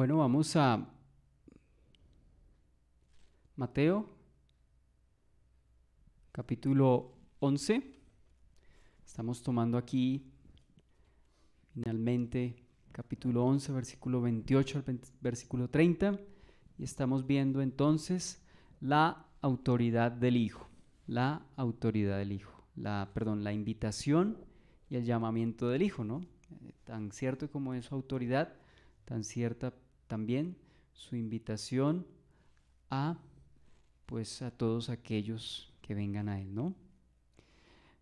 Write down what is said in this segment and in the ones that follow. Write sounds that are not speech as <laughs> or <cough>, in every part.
Bueno, vamos a Mateo, capítulo 11. Estamos tomando aquí, finalmente, capítulo 11, versículo 28 al versículo 30. Y estamos viendo entonces la autoridad del Hijo. La autoridad del Hijo. La, perdón, la invitación y el llamamiento del Hijo, ¿no? Eh, tan cierto como es su autoridad, tan cierta también su invitación a pues a todos aquellos que vengan a él, ¿no?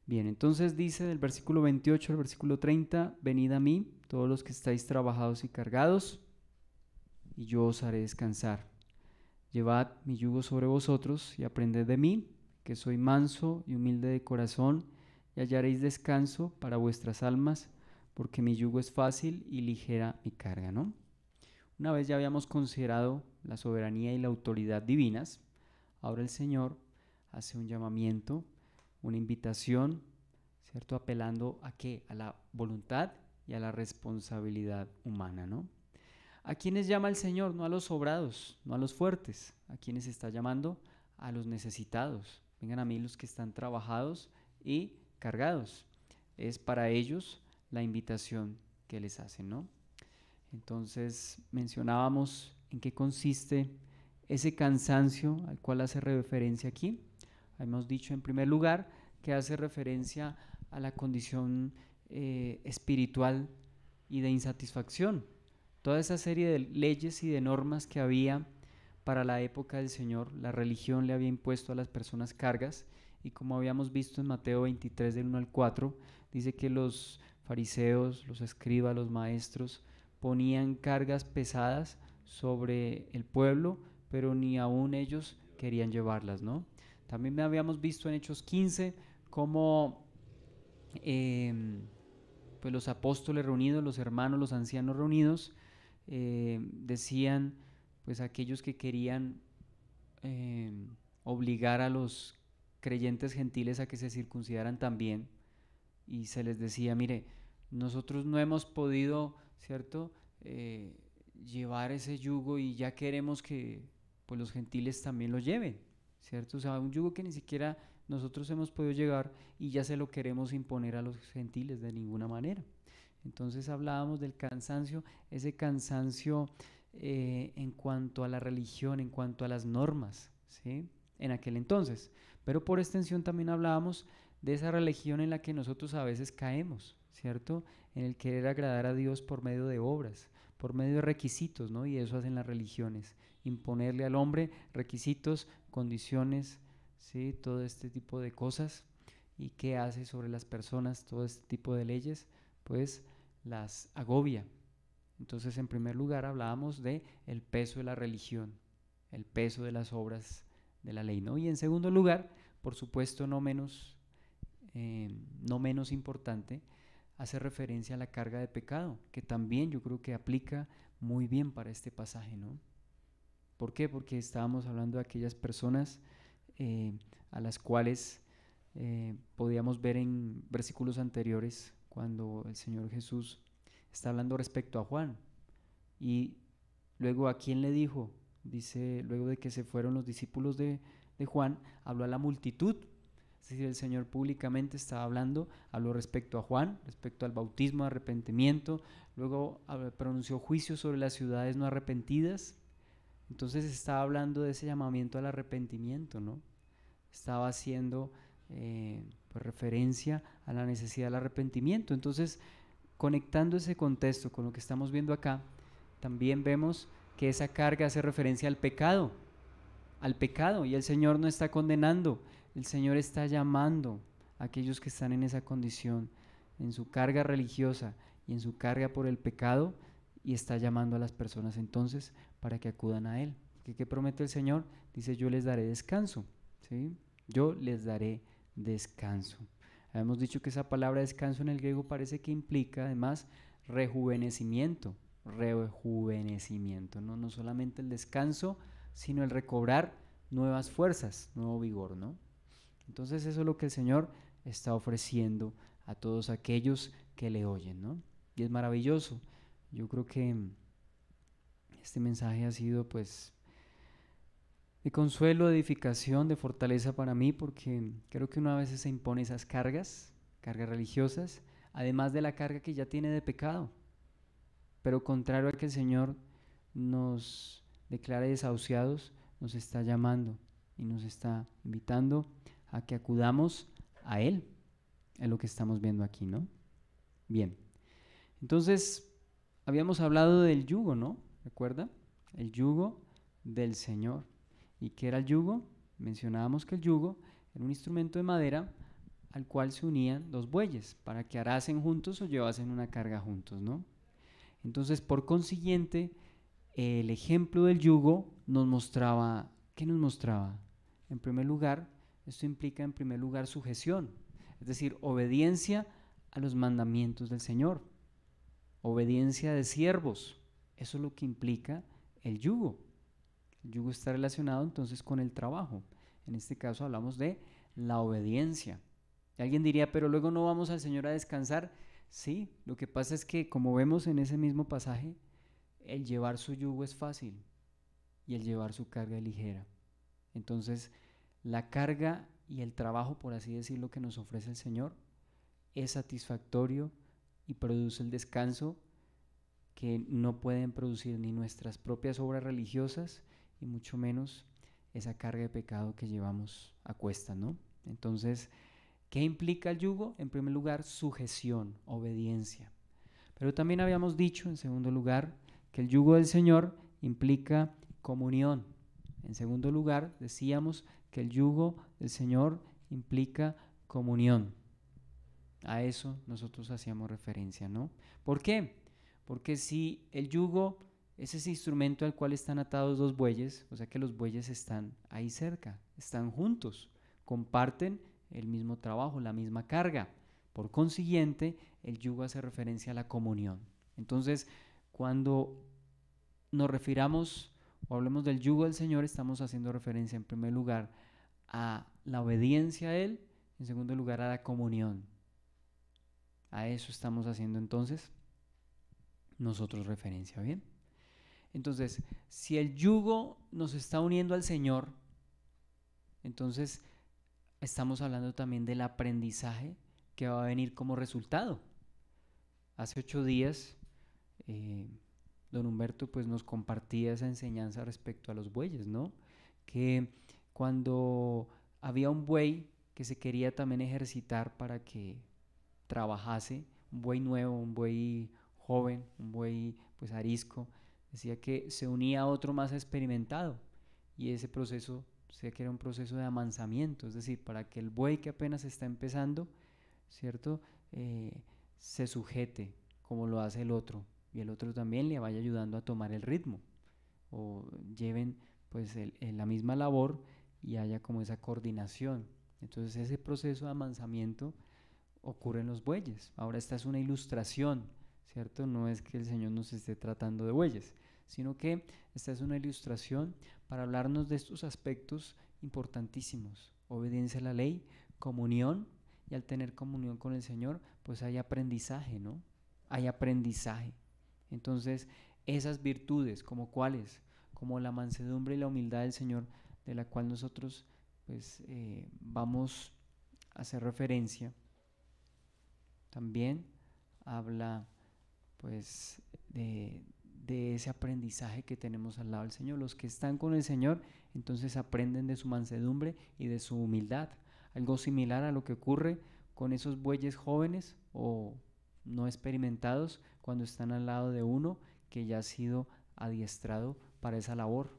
Bien, entonces dice del versículo 28 al versículo 30, venid a mí, todos los que estáis trabajados y cargados, y yo os haré descansar. Llevad mi yugo sobre vosotros y aprended de mí, que soy manso y humilde de corazón, y hallaréis descanso para vuestras almas, porque mi yugo es fácil y ligera mi carga, ¿no? Una vez ya habíamos considerado la soberanía y la autoridad divinas, ahora el Señor hace un llamamiento, una invitación, ¿cierto? Apelando a qué? A la voluntad y a la responsabilidad humana, ¿no? ¿A quienes llama el Señor? No a los sobrados, no a los fuertes. ¿A quienes está llamando? A los necesitados. Vengan a mí los que están trabajados y cargados. Es para ellos la invitación que les hacen, ¿no? Entonces mencionábamos en qué consiste ese cansancio al cual hace referencia aquí. Hemos dicho en primer lugar que hace referencia a la condición eh, espiritual y de insatisfacción. Toda esa serie de leyes y de normas que había para la época del Señor, la religión le había impuesto a las personas cargas y como habíamos visto en Mateo 23 del 1 al 4, dice que los fariseos, los escribas, los maestros, ponían cargas pesadas sobre el pueblo, pero ni aún ellos querían llevarlas, ¿no? También habíamos visto en Hechos 15 cómo em, pues los apóstoles reunidos, los hermanos, los ancianos reunidos, em, decían, pues aquellos que querían em, obligar a los creyentes gentiles a que se circuncidaran también, y se les decía, mire, nosotros no hemos podido ¿cierto? Eh, llevar ese yugo y ya queremos que pues, los gentiles también lo lleven, ¿cierto? O sea, un yugo que ni siquiera nosotros hemos podido llegar y ya se lo queremos imponer a los gentiles de ninguna manera. Entonces hablábamos del cansancio, ese cansancio eh, en cuanto a la religión, en cuanto a las normas, ¿sí? En aquel entonces. Pero por extensión también hablábamos de esa religión en la que nosotros a veces caemos, ¿cierto? En el querer agradar a Dios por medio de obras, por medio de requisitos, ¿no? Y eso hacen las religiones, imponerle al hombre requisitos, condiciones, ¿sí? Todo este tipo de cosas. ¿Y qué hace sobre las personas todo este tipo de leyes? Pues las agobia. Entonces, en primer lugar, hablábamos de el peso de la religión, el peso de las obras de la ley, ¿no? Y en segundo lugar, por supuesto, no eh, no menos importante, hace referencia a la carga de pecado, que también yo creo que aplica muy bien para este pasaje, ¿no? ¿Por qué? Porque estábamos hablando de aquellas personas eh, a las cuales eh, podíamos ver en versículos anteriores cuando el Señor Jesús está hablando respecto a Juan. Y luego a quién le dijo, dice, luego de que se fueron los discípulos de, de Juan, habló a la multitud es decir, el Señor públicamente estaba hablando, lo respecto a Juan, respecto al bautismo, arrepentimiento, luego pronunció juicio sobre las ciudades no arrepentidas. Entonces estaba hablando de ese llamamiento al arrepentimiento, ¿no? Estaba haciendo eh, pues, referencia a la necesidad del arrepentimiento. Entonces, conectando ese contexto con lo que estamos viendo acá, también vemos que esa carga hace referencia al pecado, al pecado, y el Señor no está condenando, el Señor está llamando a aquellos que están en esa condición, en su carga religiosa y en su carga por el pecado, y está llamando a las personas entonces para que acudan a Él. ¿Qué, promete el Señor? Dice, yo les daré descanso. ¿sí? Yo les daré descanso. Hemos dicho que esa palabra descanso en el griego parece que implica además rejuvenecimiento, rejuvenecimiento, ¿no? no solamente el descanso, sino el recobrar nuevas fuerzas, nuevo vigor, ¿no? Entonces eso es lo que el Señor está ofreciendo a todos aquellos que le oyen, ¿no? Y es maravilloso. Yo creo que este mensaje ha sido pues de consuelo, de edificación, de fortaleza para mí, porque creo que uno a veces se impone esas cargas, cargas religiosas, además de la carga que ya tiene de pecado. Pero contrario a que el Señor nos declare desahuciados, nos está llamando y nos está invitando a que acudamos a Él. Es lo que estamos viendo aquí, ¿no? Bien. Entonces, habíamos hablado del yugo, ¿no? ¿Recuerda? El yugo del Señor. ¿Y qué era el yugo? Mencionábamos que el yugo era un instrumento de madera al cual se unían dos bueyes para que arasen juntos o llevasen una carga juntos, ¿no? Entonces, por consiguiente, el ejemplo del yugo nos mostraba, ¿qué nos mostraba? En primer lugar, esto implica en primer lugar sujeción, es decir, obediencia a los mandamientos del Señor, obediencia de siervos. Eso es lo que implica el yugo. El yugo está relacionado entonces con el trabajo. En este caso hablamos de la obediencia. alguien diría, pero luego no vamos al Señor a descansar. Sí, lo que pasa es que como vemos en ese mismo pasaje, el llevar su yugo es fácil y el llevar su carga es ligera. Entonces, la carga y el trabajo, por así decirlo, que nos ofrece el Señor es satisfactorio y produce el descanso que no pueden producir ni nuestras propias obras religiosas y mucho menos esa carga de pecado que llevamos a cuesta, ¿no? Entonces, ¿qué implica el yugo? En primer lugar, sujeción, obediencia. Pero también habíamos dicho, en segundo lugar, que el yugo del Señor implica comunión. En segundo lugar, decíamos, el yugo del Señor implica comunión. A eso nosotros hacíamos referencia, ¿no? ¿Por qué? Porque si el yugo es ese instrumento al cual están atados dos bueyes, o sea que los bueyes están ahí cerca, están juntos, comparten el mismo trabajo, la misma carga. Por consiguiente, el yugo hace referencia a la comunión. Entonces, cuando nos refiramos o hablemos del yugo del Señor, estamos haciendo referencia en primer lugar a la obediencia a Él, en segundo lugar a la comunión. A eso estamos haciendo entonces nosotros referencia, ¿bien? Entonces, si el yugo nos está uniendo al Señor, entonces estamos hablando también del aprendizaje que va a venir como resultado. Hace ocho días, eh, don Humberto pues nos compartía esa enseñanza respecto a los bueyes, ¿no? Que cuando había un buey que se quería también ejercitar para que trabajase, un buey nuevo, un buey joven, un buey pues arisco, decía que se unía a otro más experimentado y ese proceso decía que era un proceso de amansamiento, es decir, para que el buey que apenas está empezando, ¿cierto? Eh, se sujete como lo hace el otro y el otro también le vaya ayudando a tomar el ritmo o lleven pues la misma labor y haya como esa coordinación. Entonces ese proceso de amansamiento ocurre en los bueyes. Ahora esta es una ilustración, ¿cierto? No es que el Señor nos esté tratando de bueyes, sino que esta es una ilustración para hablarnos de estos aspectos importantísimos. Obediencia a la ley, comunión, y al tener comunión con el Señor, pues hay aprendizaje, ¿no? Hay aprendizaje. Entonces, esas virtudes, como cuáles, como la mansedumbre y la humildad del Señor, de la cual nosotros pues, eh, vamos a hacer referencia. También habla pues de, de ese aprendizaje que tenemos al lado del Señor. Los que están con el Señor entonces aprenden de su mansedumbre y de su humildad. Algo similar a lo que ocurre con esos bueyes jóvenes o no experimentados cuando están al lado de uno que ya ha sido adiestrado para esa labor.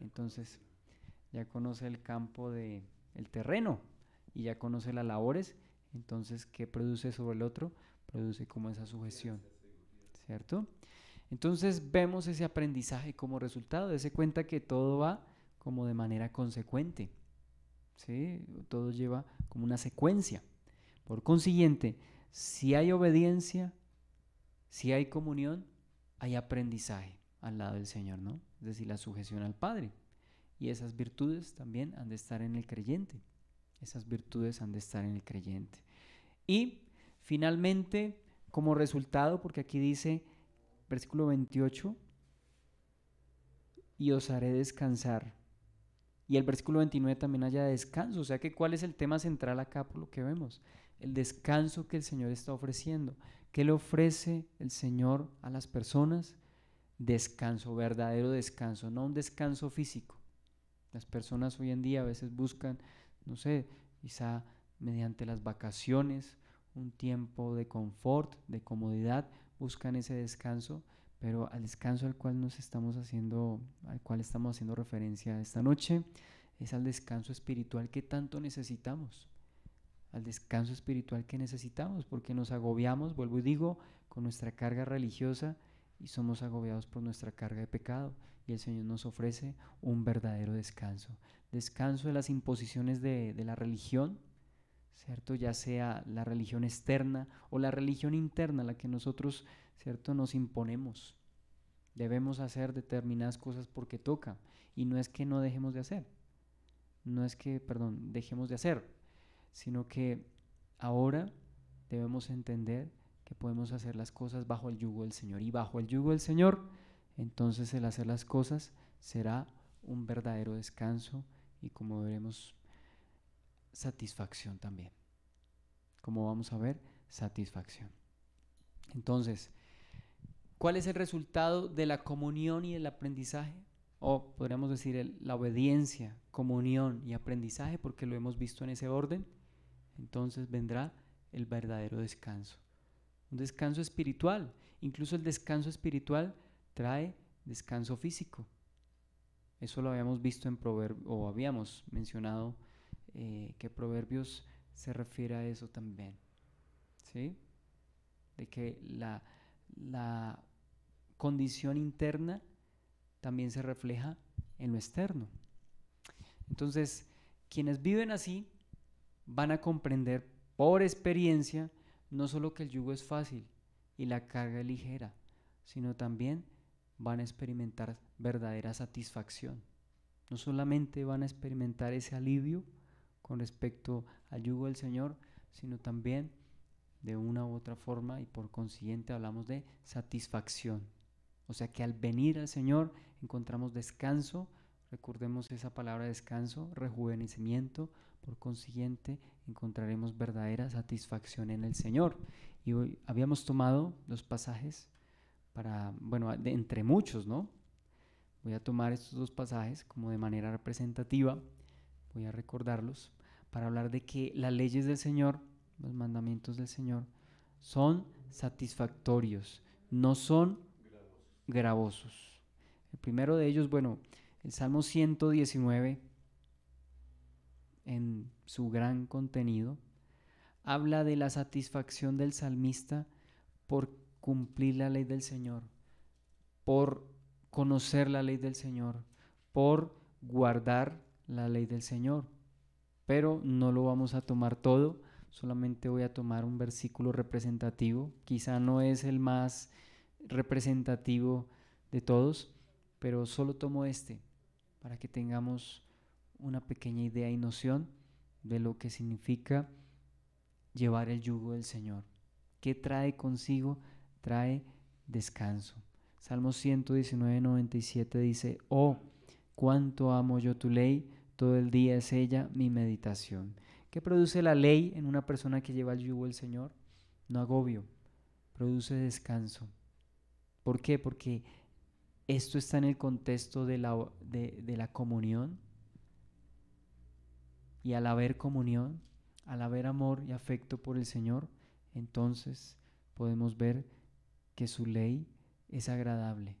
Entonces, ya conoce el campo de el terreno y ya conoce las labores, entonces qué produce sobre el otro, produce como esa sujeción, ¿cierto? Entonces vemos ese aprendizaje como resultado, de ese cuenta que todo va como de manera consecuente, ¿sí? Todo lleva como una secuencia. Por consiguiente, si hay obediencia, si hay comunión, hay aprendizaje al lado del Señor, ¿no? Es decir, la sujeción al Padre. Y esas virtudes también han de estar en el creyente. Esas virtudes han de estar en el creyente. Y finalmente, como resultado, porque aquí dice, versículo 28, y os haré descansar. Y el versículo 29 también haya descanso. O sea que cuál es el tema central acá por lo que vemos. El descanso que el Señor está ofreciendo. ¿Qué le ofrece el Señor a las personas? Descanso, verdadero descanso, no un descanso físico, las personas hoy en día a veces buscan, no sé, quizá mediante las vacaciones, un tiempo de confort, de comodidad, buscan ese descanso, pero al descanso al cual nos estamos haciendo, al cual estamos haciendo referencia esta noche, es al descanso espiritual que tanto necesitamos, al descanso espiritual que necesitamos, porque nos agobiamos, vuelvo y digo, con nuestra carga religiosa y somos agobiados por nuestra carga de pecado y el Señor nos ofrece un verdadero descanso. Descanso de las imposiciones de, la religión, ¿cierto? Ya sea la religión externa o la religión interna, la que nosotros, ¿cierto?, nos imponemos. Debemos hacer determinadas cosas porque toca y no es que no dejemos de hacer. No es que, perdón, dejemos de hacer, sino que ahora debemos entender que podemos hacer las cosas bajo el yugo del Señor. Y bajo el yugo del Señor entonces el hacer las cosas será un verdadero descanso y como veremos, satisfacción también. Como vamos a ver, satisfacción. Entonces, ¿cuál es el resultado de la comunión y el aprendizaje? O podríamos decir la obediencia, comunión y aprendizaje, porque lo hemos visto en ese orden. Entonces vendrá el verdadero descanso. Un descanso espiritual. Incluso el descanso espiritual trae descanso físico. Eso lo habíamos visto en Proverbios, o habíamos mencionado eh, que Proverbios se refiere a eso también. De que la, la condición interna también se refleja en lo externo. Entonces, quienes viven así van a comprender por experiencia no solo que el yugo es fácil y la carga es ligera, sino también van a experimentar verdadera satisfacción. No solamente van a experimentar ese alivio con respecto al yugo del Señor, sino también de una u otra forma y por consiguiente hablamos de satisfacción. O sea que al venir al Señor encontramos descanso, recordemos esa palabra descanso, rejuvenecimiento, por consiguiente encontraremos verdadera satisfacción en el Señor. Y hoy habíamos tomado los pasajes para, bueno, entre muchos, ¿no? Voy a tomar estos dos pasajes como de manera representativa, voy a recordarlos, para hablar de que las leyes del Señor, los mandamientos del Señor, son satisfactorios, no son gravosos. El primero de ellos, bueno, el Salmo 119, en su gran contenido, habla de la satisfacción del salmista por cumplir la ley del Señor, por conocer la ley del Señor, por guardar la ley del Señor. Pero no lo vamos a tomar todo, solamente voy a tomar un versículo representativo, quizá no es el más representativo de todos, pero solo tomo este para que tengamos una pequeña idea y noción de lo que significa llevar el yugo del Señor. ¿Qué trae consigo trae descanso. Salmo 119, 97 dice, oh, cuánto amo yo tu ley, todo el día es ella mi meditación. ¿Qué produce la ley en una persona que lleva el yugo el Señor? No agobio, produce descanso. ¿Por qué? Porque esto está en el contexto de la, de la comunión. Y al haber comunión, al haber amor y afecto por el Señor, entonces podemos ver que su ley es agradable,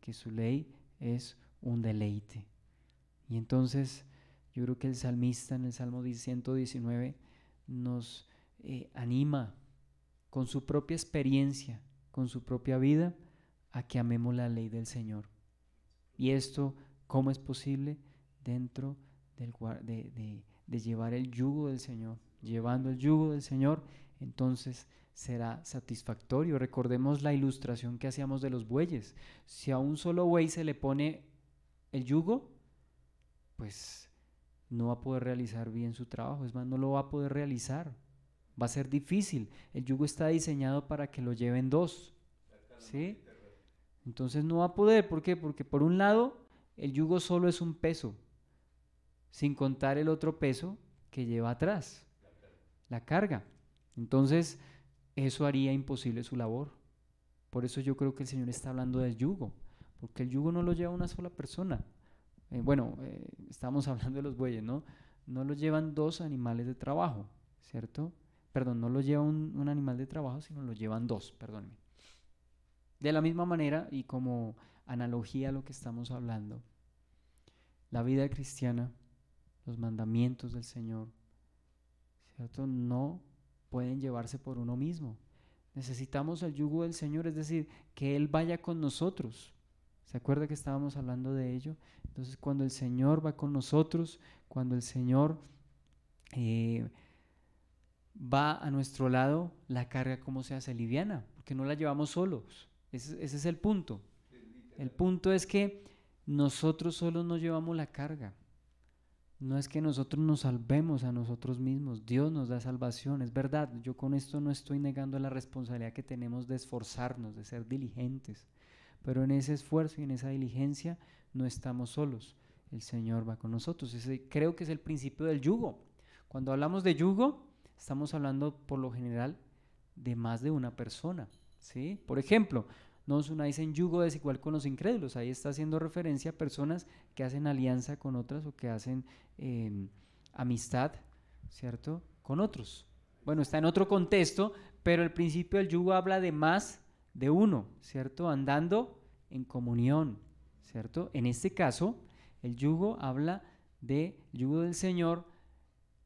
que su ley es un deleite. Y entonces yo creo que el salmista en el Salmo 119 nos eh, anima con su propia experiencia, con su propia vida, a que amemos la ley del Señor. Y esto, ¿cómo es posible? Dentro del, de llevar el yugo del Señor, llevando el yugo del Señor entonces será satisfactorio. Recordemos la ilustración que hacíamos de los bueyes. Si a un solo buey se le pone el yugo, pues no va a poder realizar bien su trabajo, es más, no lo va a poder realizar. Va a ser difícil. El yugo está diseñado para que lo lleven dos. Entonces no va a poder. ¿Por qué? Porque por un lado, el yugo solo es un peso, sin contar el otro peso que lleva atrás, la carga. Entonces, eso haría imposible su labor. Por eso yo creo que el Señor está hablando del yugo, porque el yugo no lo lleva una sola persona. Eh, bueno, eh, estamos <laughs> hablando de los bueyes, ¿no? No lo llevan dos animales de trabajo, ¿cierto? Perdón, no lo lleva un, animal de trabajo, sino lo llevan dos, perdón, De la misma manera y como analogía a lo que estamos hablando, la vida cristiana, los mandamientos del Señor, ¿cierto? No pueden llevarse por uno mismo. Necesitamos el yugo del Señor, es decir, que Él vaya con nosotros. ¿Se acuerda que estábamos hablando de ello? Entonces, cuando el Señor va con nosotros, cuando el Señor eh, va a nuestro lado, la carga como se hace liviana, porque no la llevamos solos. Ese, ese es el punto. El punto es que nosotros solos no llevamos la carga. No es que nosotros nos salvemos a nosotros mismos, Dios nos da salvación, es verdad. Yo con esto no estoy negando la responsabilidad que tenemos de esforzarnos, de ser diligentes, pero en ese esfuerzo y en esa diligencia no estamos solos, el Señor va con nosotros. creo que es el principio del yugo. Cuando hablamos de yugo, estamos hablando por lo general de más de una persona, ¿sí? Por ejemplo, no os unáis en yugo desigual con los incrédulos. Ahí está haciendo referencia a personas que hacen alianza con otras o que hacen em, amistad, ¿cierto? Con otros. Bueno, está en otro contexto, pero el principio del yugo habla de más de uno, ¿cierto? Andando en comunión, ¿cierto? En este caso, el yugo habla de yugo del Señor,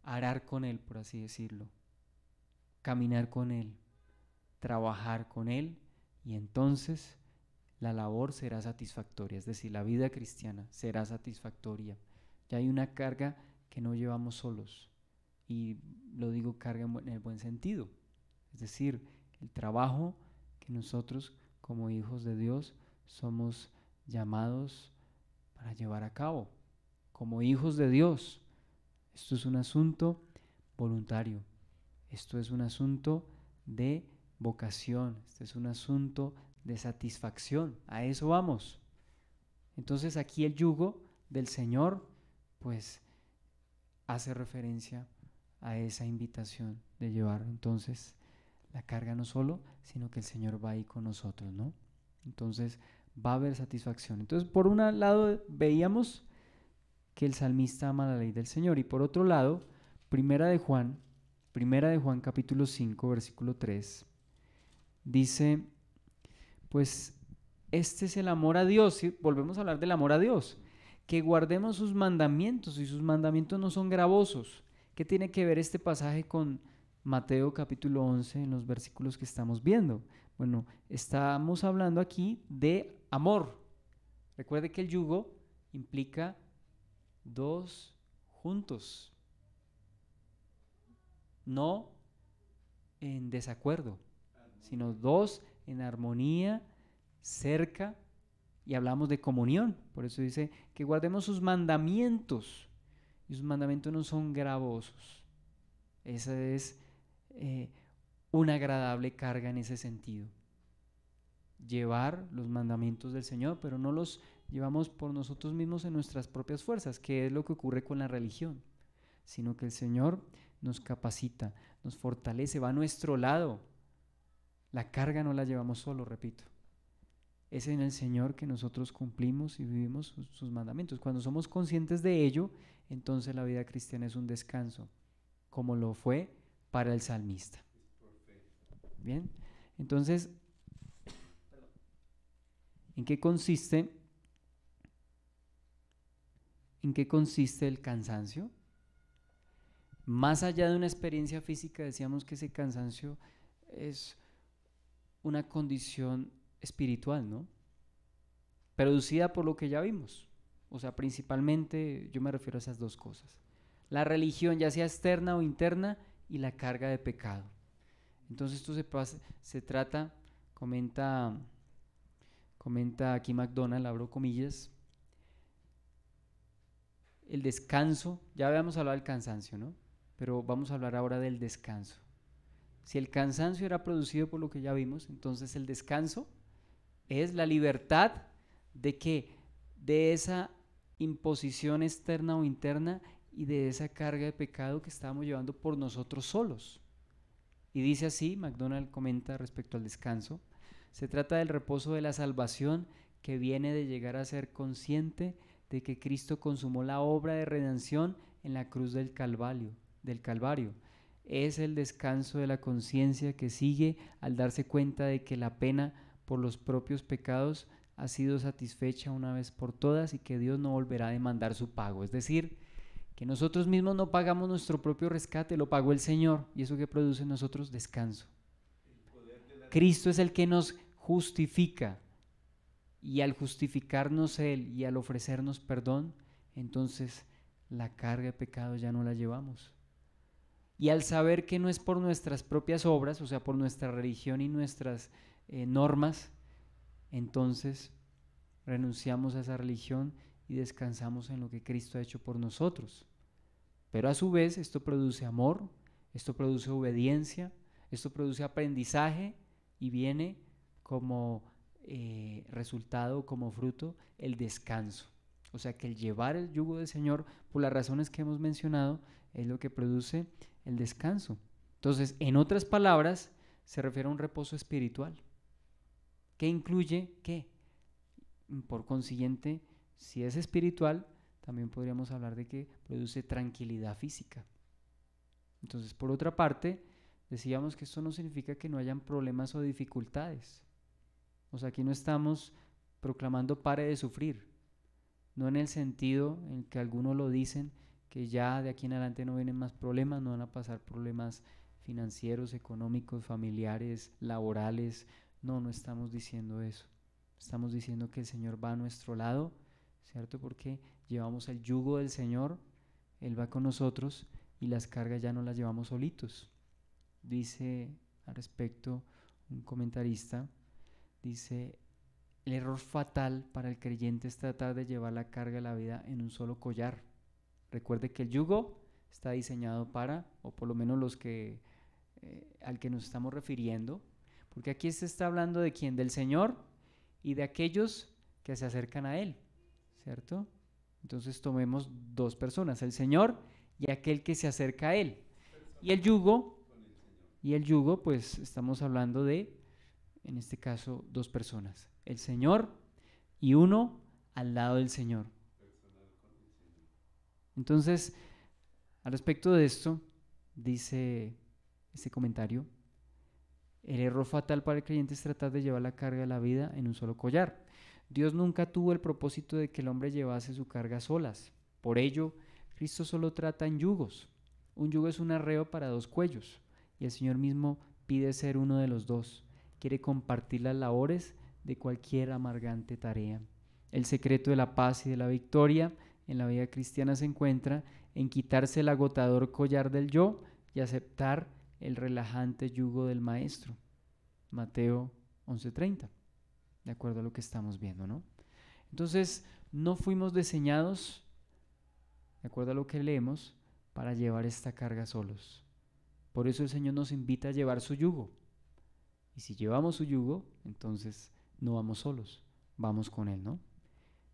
arar con Él, por así decirlo, caminar con Él, trabajar con Él, y entonces la labor será satisfactoria, es decir, la vida cristiana será satisfactoria. Ya hay una carga que no llevamos solos y lo digo carga en el buen sentido, es decir, el trabajo que nosotros como hijos de Dios somos llamados para llevar a cabo, como hijos de Dios. Esto es un asunto voluntario, esto es un asunto de vocación, este es un asunto de satisfacción, a eso vamos. Entonces aquí el yugo del Señor, pues hace referencia a esa invitación de llevar entonces la carga no solo, sino que el Señor va ahí con nosotros, ¿no? Entonces va a haber satisfacción. Entonces, por un lado veíamos que el salmista ama la ley del Señor y por otro lado, primera de Juan, primera de Juan capítulo 5, versículo 3 dice, pues este es el amor a Dios, volvemos a hablar del amor a Dios, que guardemos sus mandamientos y sus mandamientos no son gravosos. ¿Qué tiene que ver este pasaje con Mateo capítulo 11 en los versículos que estamos viendo? Bueno, estamos hablando aquí de amor. Recuerde que el yugo implica dos juntos, no en desacuerdo sino dos en armonía, cerca, y hablamos de comunión. Por eso dice que guardemos sus mandamientos. Y sus mandamientos no son gravosos. Esa es eh, una agradable carga en ese sentido. Llevar los mandamientos del Señor, pero no los llevamos por nosotros mismos en nuestras propias fuerzas, que es lo que ocurre con la religión, sino que el Señor nos capacita, nos fortalece, va a nuestro lado, la carga no la llevamos solo, repito. Es en el Señor que nosotros cumplimos y vivimos sus, mandamientos. Cuando somos conscientes de ello, entonces la vida cristiana es un descanso, como lo fue para el salmista. Bien, entonces, ¿en qué consiste? ¿En qué consiste el cansancio? Más allá de una experiencia física, decíamos que ese cansancio es una condición espiritual, ¿no? Producida por lo que ya vimos. O sea, principalmente yo me refiero a esas dos cosas. La religión, ya sea externa o interna, y la carga de pecado. Entonces esto se, trata, comenta, comenta aquí McDonald, abro comillas, el descanso, ya habíamos hablado del cansancio, ¿no? Pero vamos a hablar ahora del descanso. Si el cansancio era producido por lo que ya vimos, entonces el descanso es la libertad de que de esa imposición externa o interna y de esa carga de pecado que estábamos llevando por nosotros solos. Y dice así, McDonald comenta respecto al descanso, se trata del reposo de la salvación que viene de llegar a ser consciente de que Cristo consumó la obra de redención en la cruz del Calvario, del Calvario es el descanso de la conciencia que sigue al darse cuenta de que la pena por los propios pecados ha sido satisfecha una vez por todas y que Dios no volverá a demandar su pago. Es decir, que nosotros mismos no pagamos nuestro propio rescate, lo pagó el Señor. ¿Y eso que produce en nosotros? Descanso. Cristo es el que nos justifica. Y al justificarnos Él y al ofrecernos perdón, entonces la carga de pecado ya no la llevamos. Y al saber que no es por nuestras propias obras, o sea, por nuestra religión y nuestras eh, normas, entonces renunciamos a esa religión y descansamos en lo que Cristo ha hecho por nosotros. Pero a su vez esto produce amor, esto produce obediencia, esto produce aprendizaje y viene como eh, resultado, como fruto, el descanso. O sea que el llevar el yugo del Señor, por las razones que hemos mencionado, es lo que produce el descanso. Entonces, en otras palabras, se refiere a un reposo espiritual. ¿Qué incluye qué? Por consiguiente, si es espiritual, también podríamos hablar de que produce tranquilidad física. Entonces, por otra parte, decíamos que esto no significa que no hayan problemas o dificultades. O sea, aquí no estamos proclamando pare de sufrir, no en el sentido en que algunos lo dicen, que ya de aquí en adelante no vienen más problemas, no van a pasar problemas financieros, económicos, familiares, laborales. No, no estamos diciendo eso. Estamos diciendo que el Señor va a nuestro lado, ¿cierto? Porque llevamos el yugo del Señor, Él va con nosotros y las cargas ya no las llevamos solitos. Dice al respecto un comentarista, dice, el error fatal para el creyente es tratar de llevar la carga de la vida en un solo collar Recuerde que el yugo está diseñado para, o por lo menos los que eh, al que nos estamos refiriendo, porque aquí se está hablando de quién, del Señor y de aquellos que se acercan a Él, ¿cierto? Entonces tomemos dos personas, el Señor y aquel que se acerca a Él. Y el yugo, y el yugo, pues estamos hablando de, en este caso, dos personas, el Señor y uno al lado del Señor. Entonces, al respecto de esto, dice este comentario, el error fatal para el creyente es tratar de llevar la carga de la vida en un solo collar. Dios nunca tuvo el propósito de que el hombre llevase su carga solas. Por ello, Cristo solo trata en yugos. Un yugo es un arreo para dos cuellos, y el Señor mismo pide ser uno de los dos. Quiere compartir las labores de cualquier amargante tarea. El secreto de la paz y de la victoria en la vida cristiana se encuentra en quitarse el agotador collar del yo y aceptar el relajante yugo del maestro. Mateo 11:30, de acuerdo a lo que estamos viendo, ¿no? Entonces, no fuimos diseñados, de acuerdo a lo que leemos, para llevar esta carga solos. Por eso el Señor nos invita a llevar su yugo. Y si llevamos su yugo, entonces no vamos solos, vamos con Él, ¿no?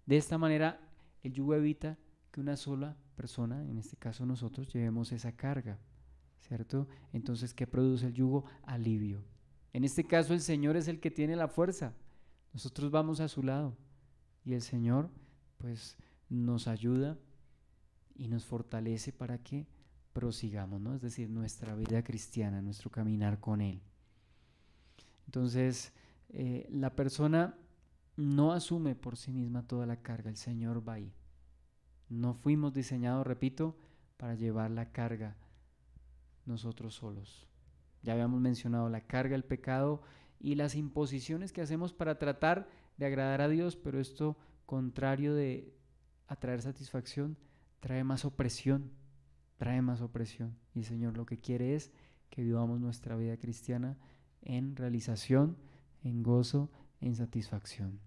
De esta manera el yugo evita que una sola persona, en este caso nosotros, llevemos esa carga, ¿cierto? Entonces, ¿qué produce el yugo? Alivio. En este caso, el Señor es el que tiene la fuerza. Nosotros vamos a su lado y el Señor, pues, nos ayuda y nos fortalece para que prosigamos, ¿no? Es decir, nuestra vida cristiana, nuestro caminar con Él. Entonces, eh, la persona no asume por sí misma toda la carga, el Señor va ahí. No fuimos diseñados, repito, para llevar la carga nosotros solos. Ya habíamos mencionado la carga, el pecado y las imposiciones que hacemos para tratar de agradar a Dios, pero esto contrario de atraer satisfacción, trae más opresión, trae más opresión. Y el Señor lo que quiere es que vivamos nuestra vida cristiana en realización, en gozo, en satisfacción.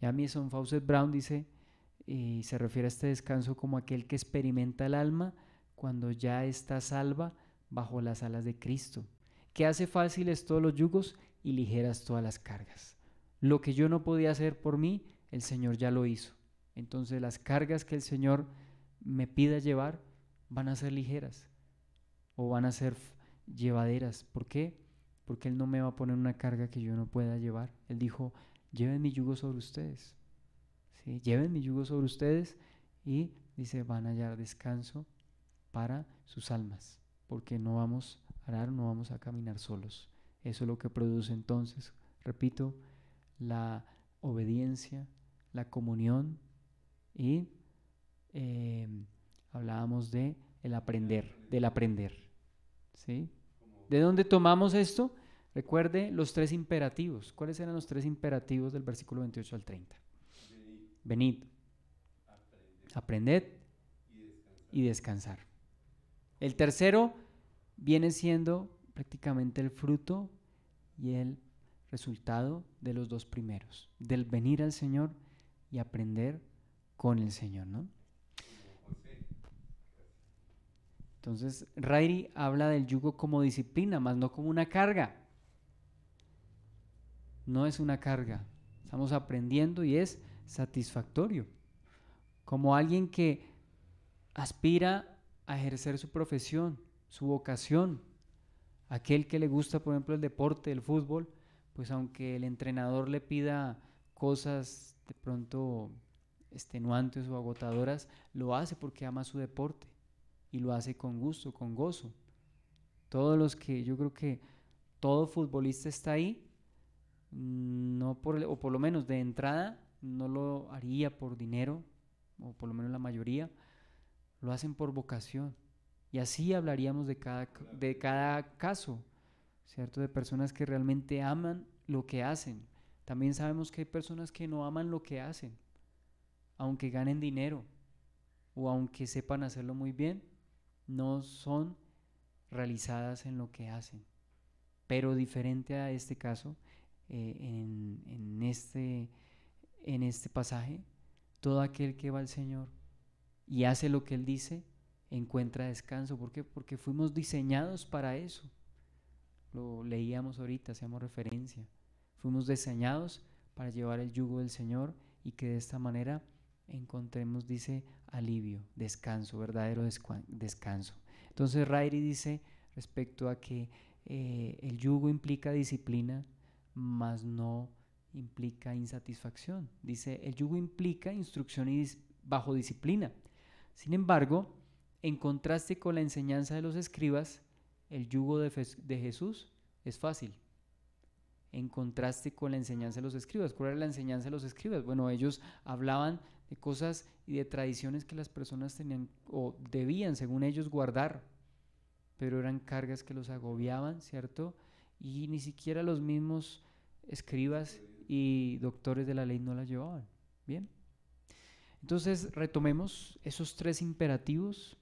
Ya son Fawcett Brown dice, se refiere a este descanso como aquel que experimenta el alma cuando ya está salva bajo las alas de Cristo, que hace fáciles todos los yugos y ligeras todas las cargas. Lo que yo no podía hacer por mí, el Señor ya lo hizo. Entonces las cargas que el Señor me pida llevar van a ser ligeras o van a ser llevaderas. ¿Por qué? Porque Él no me va a poner una carga que yo no pueda llevar. Él dijo, lleven mi yugo sobre ustedes. Lleven mi yugo sobre ustedes y dice, van a hallar descanso para sus almas, porque no vamos a arar, no vamos a caminar solos. Eso es lo que produce entonces, repito, la obediencia, la comunión y eh, hablábamos de el aprender, del aprender. ¿De dónde tomamos esto? Recuerde los tres imperativos. ¿Cuáles eran los tres imperativos del versículo 28 al 30? Venid, aprended y descansar. El tercero viene siendo prácticamente el fruto y el resultado de los dos primeros, del venir al Señor y aprender con el Señor, Entonces, Rairi habla del yugo como disciplina, más no como una carga. No es una carga. Estamos aprendiendo y es satisfactorio, como alguien que aspira a ejercer su profesión, su vocación. Aquel que le gusta, por ejemplo, el deporte, el fútbol, pues aunque el entrenador le pida cosas de pronto extenuantes o agotadoras, lo hace porque ama su deporte y lo hace con gusto, con gozo. Todos los que yo creo que todo futbolista está ahí, mm, no por, o por lo menos de entrada no lo haría por dinero, o por lo menos la mayoría, lo hacen por vocación. Y así hablaríamos de cada, de cada caso, ¿cierto? De personas que realmente aman lo que hacen. También sabemos que hay personas que no aman lo que hacen, aunque ganen dinero o aunque sepan hacerlo muy bien, no son realizadas en lo que hacen. Pero diferente a este caso, eh, en, en este en este pasaje, todo aquel que va al Señor y hace lo que Él dice, encuentra descanso. ¿Por qué? Porque fuimos diseñados para eso. Lo leíamos ahorita, hacíamos referencia. Fuimos diseñados para llevar el yugo del Señor y que de esta manera encontremos, dice, alivio, descanso, verdadero descanso. Entonces Rairi dice respecto a que eh, el yugo implica disciplina, mas no implica insatisfacción. Dice, el yugo implica instrucción y bajo disciplina. Sin embargo, en contraste con la enseñanza de los escribas, el yugo de, de, Jesús es fácil. En contraste con la enseñanza de los escribas. ¿Cuál era la enseñanza de los escribas? Bueno, ellos hablaban de cosas y de tradiciones que las personas tenían o debían, según ellos, guardar, pero eran cargas que los agobiaban, ¿cierto? Y ni siquiera los mismos escribas y doctores de la ley no la llevaban. Bien. Entonces retomemos esos tres imperativos.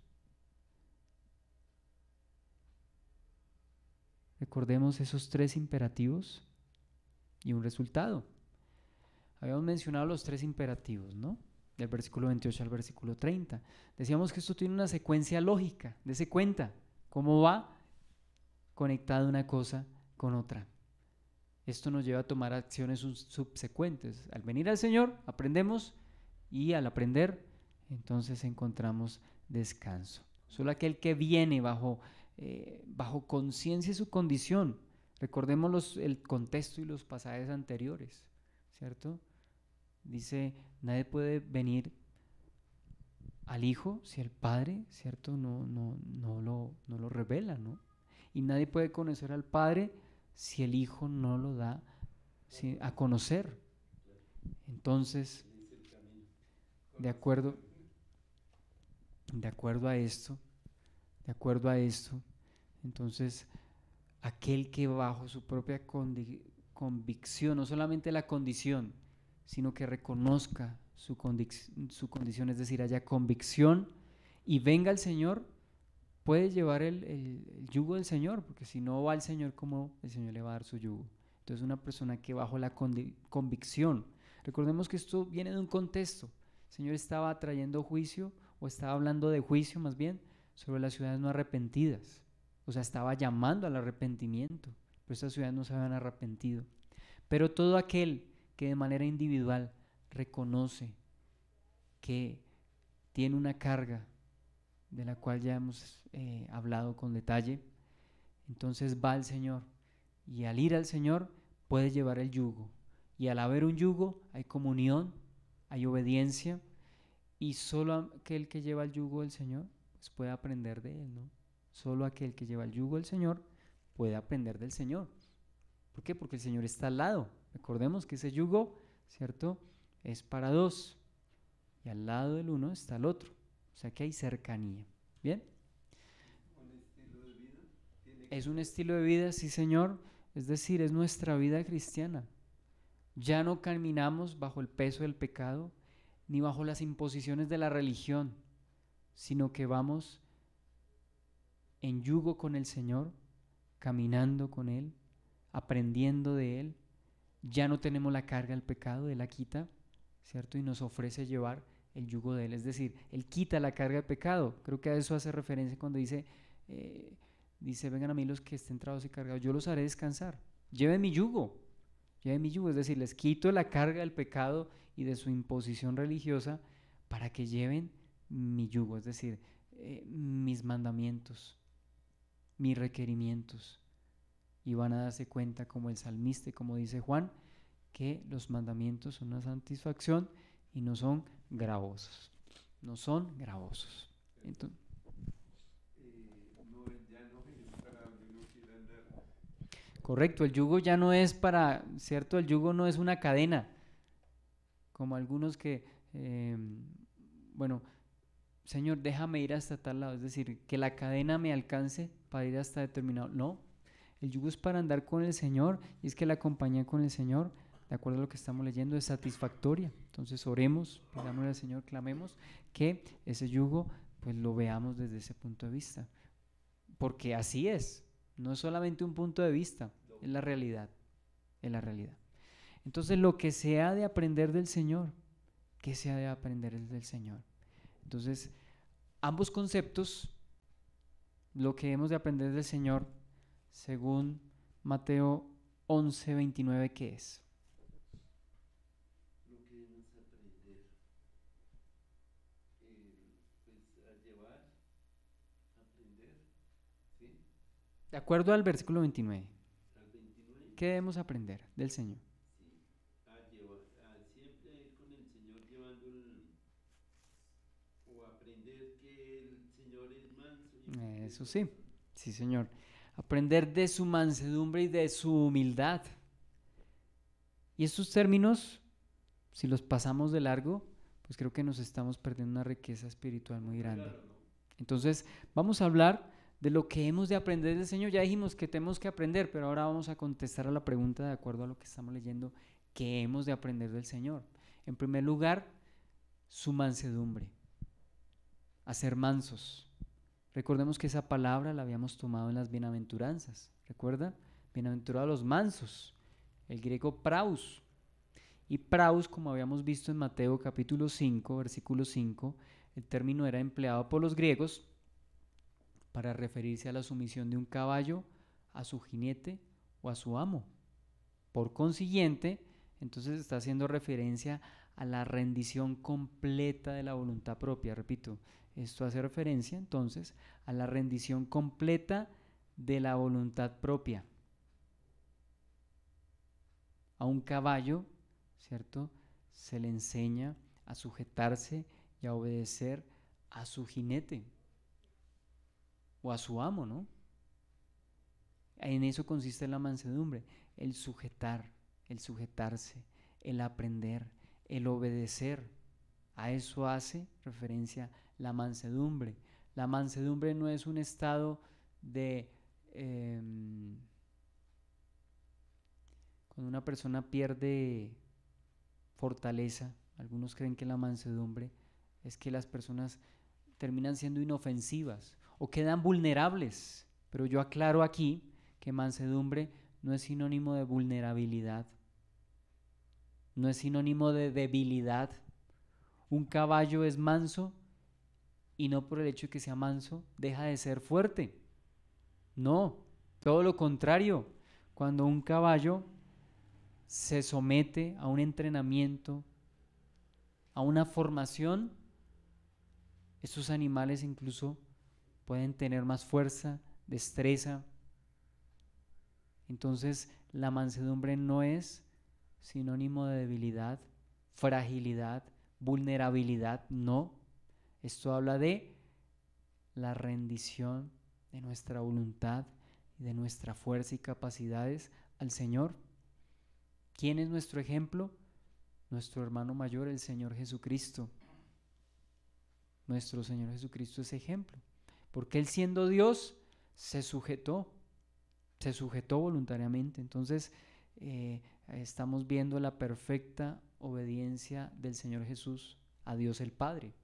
Recordemos esos tres imperativos y un resultado. Habíamos mencionado los tres imperativos, ¿no? Del versículo 28 al versículo 30. Decíamos que esto tiene una secuencia lógica. Dese cuenta cómo va conectada una cosa con otra esto nos lleva a tomar acciones subsecuentes. Al venir al Señor, aprendemos y al aprender, entonces encontramos descanso. Solo aquel que viene bajo, eh, bajo conciencia y su condición. Recordemos el contexto y los pasajes anteriores, ¿cierto? Dice, nadie puede venir al Hijo si el Padre, ¿cierto? No, no, no, lo, no lo revela, ¿no? Y nadie puede conocer al Padre si el Hijo no lo da a conocer. Entonces, de acuerdo, de acuerdo a esto, de acuerdo a esto, entonces aquel que bajo su propia convicción, no solamente la condición, sino que reconozca su condición, es decir, haya convicción y venga el Señor, puede llevar el, yugo del Señor, porque si no va el Señor, como el Señor le va a dar su yugo? Entonces una persona que bajo la convicción, recordemos que esto viene de un contexto, el Señor estaba trayendo juicio o estaba hablando de juicio más bien sobre las ciudades no arrepentidas, o sea, estaba llamando al arrepentimiento, pero esas ciudades no se habían arrepentido. Pero todo aquel que de manera individual reconoce que tiene una carga, de la cual ya hemos eh, hablado con detalle, entonces va al Señor. Y al ir al Señor puede llevar el yugo. Y al haber un yugo hay comunión, hay obediencia. Y solo aquel que lleva el yugo del Señor pues puede aprender de Él, ¿no? Solo aquel que lleva el yugo del Señor puede aprender del Señor. ¿Por qué? Porque el Señor está al lado. Recordemos que ese yugo, ¿cierto? Es para dos. Y al lado del uno está el otro. O sea que hay cercanía. ¿Bien? Es un estilo de vida, sí señor. Es decir, es nuestra vida cristiana. Ya no caminamos bajo el peso del pecado ni bajo las imposiciones de la religión, sino que vamos en yugo con el Señor, caminando con Él, aprendiendo de Él. Ya no tenemos la carga del pecado, de la quita, ¿cierto? Y nos ofrece llevar el yugo de Él, es decir, Él quita la carga de pecado. Creo que a eso hace referencia cuando dice, eh, dice, vengan a mí los que estén trabados y cargados, yo los haré descansar. Lleven mi yugo, lleven mi yugo, es decir, les quito la carga del pecado y de su imposición religiosa para que lleven mi yugo, es decir, eh, mis mandamientos, mis requerimientos. Y van a darse cuenta, como el salmista, como dice Juan, que los mandamientos son una satisfacción y no son gravosos. No son gravosos. Correcto, el yugo ya no es para, ¿cierto? El yugo no es una cadena, como algunos que, eh, bueno, Señor, déjame ir hasta tal lado, es decir, que la cadena me alcance para ir hasta determinado. No, el yugo es para andar con el Señor y es que la compañía con el Señor de acuerdo a lo que estamos leyendo, es satisfactoria. Entonces oremos, pidámosle al Señor, clamemos que ese yugo pues lo veamos desde ese punto de vista. Porque así es, no es solamente un punto de vista, es la realidad, es la realidad. Entonces lo que se ha de aprender del Señor, ¿qué se ha de aprender del Señor? Entonces, ambos conceptos, lo que hemos de aprender del Señor, según Mateo 11, 29, ¿qué es? De acuerdo al versículo 29, ¿qué debemos aprender del Señor? Eso sí, sí Señor. Aprender de su mansedumbre y de su humildad. Y estos términos, si los pasamos de largo, pues creo que nos estamos perdiendo una riqueza espiritual muy grande. Entonces, vamos a hablar de lo que hemos de aprender del Señor. Ya dijimos que tenemos que aprender, pero ahora vamos a contestar a la pregunta de acuerdo a lo que estamos leyendo, qué hemos de aprender del Señor. En primer lugar, su mansedumbre, a ser mansos. Recordemos que esa palabra la habíamos tomado en las bienaventuranzas, ¿recuerda? Bienaventurados los mansos, el griego praus. Y praus, como habíamos visto en Mateo capítulo 5, versículo 5, el término era empleado por los griegos para referirse a la sumisión de un caballo a su jinete o a su amo. Por consiguiente, entonces está haciendo referencia a la rendición completa de la voluntad propia. Repito, esto hace referencia entonces a la rendición completa de la voluntad propia. A un caballo, ¿cierto? Se le enseña a sujetarse y a obedecer a su jinete, o a su amo, ¿no? En eso consiste la mansedumbre, el sujetar, el sujetarse, el aprender, el obedecer. A eso hace referencia la mansedumbre. La mansedumbre no es un estado de... Em, cuando una persona pierde fortaleza, algunos creen que la mansedumbre es que las personas terminan siendo inofensivas, o quedan vulnerables. Pero yo aclaro aquí que mansedumbre no es sinónimo de vulnerabilidad, no es sinónimo de debilidad. Un caballo es manso y no por el hecho de que sea manso deja de ser fuerte. No, todo lo contrario. Cuando un caballo se somete a un entrenamiento, a una formación, estos animales incluso pueden tener más fuerza, destreza. Entonces, la mansedumbre no es sinónimo de debilidad, fragilidad, vulnerabilidad, no. Esto habla de la rendición de nuestra voluntad y de nuestra fuerza y capacidades al Señor. ¿Quién es nuestro ejemplo? Nuestro hermano mayor, el Señor Jesucristo. Nuestro Señor Jesucristo es ejemplo porque él siendo Dios se sujetó, se sujetó voluntariamente. Entonces eh, estamos viendo la perfecta obediencia del Señor Jesús a Dios el Padre.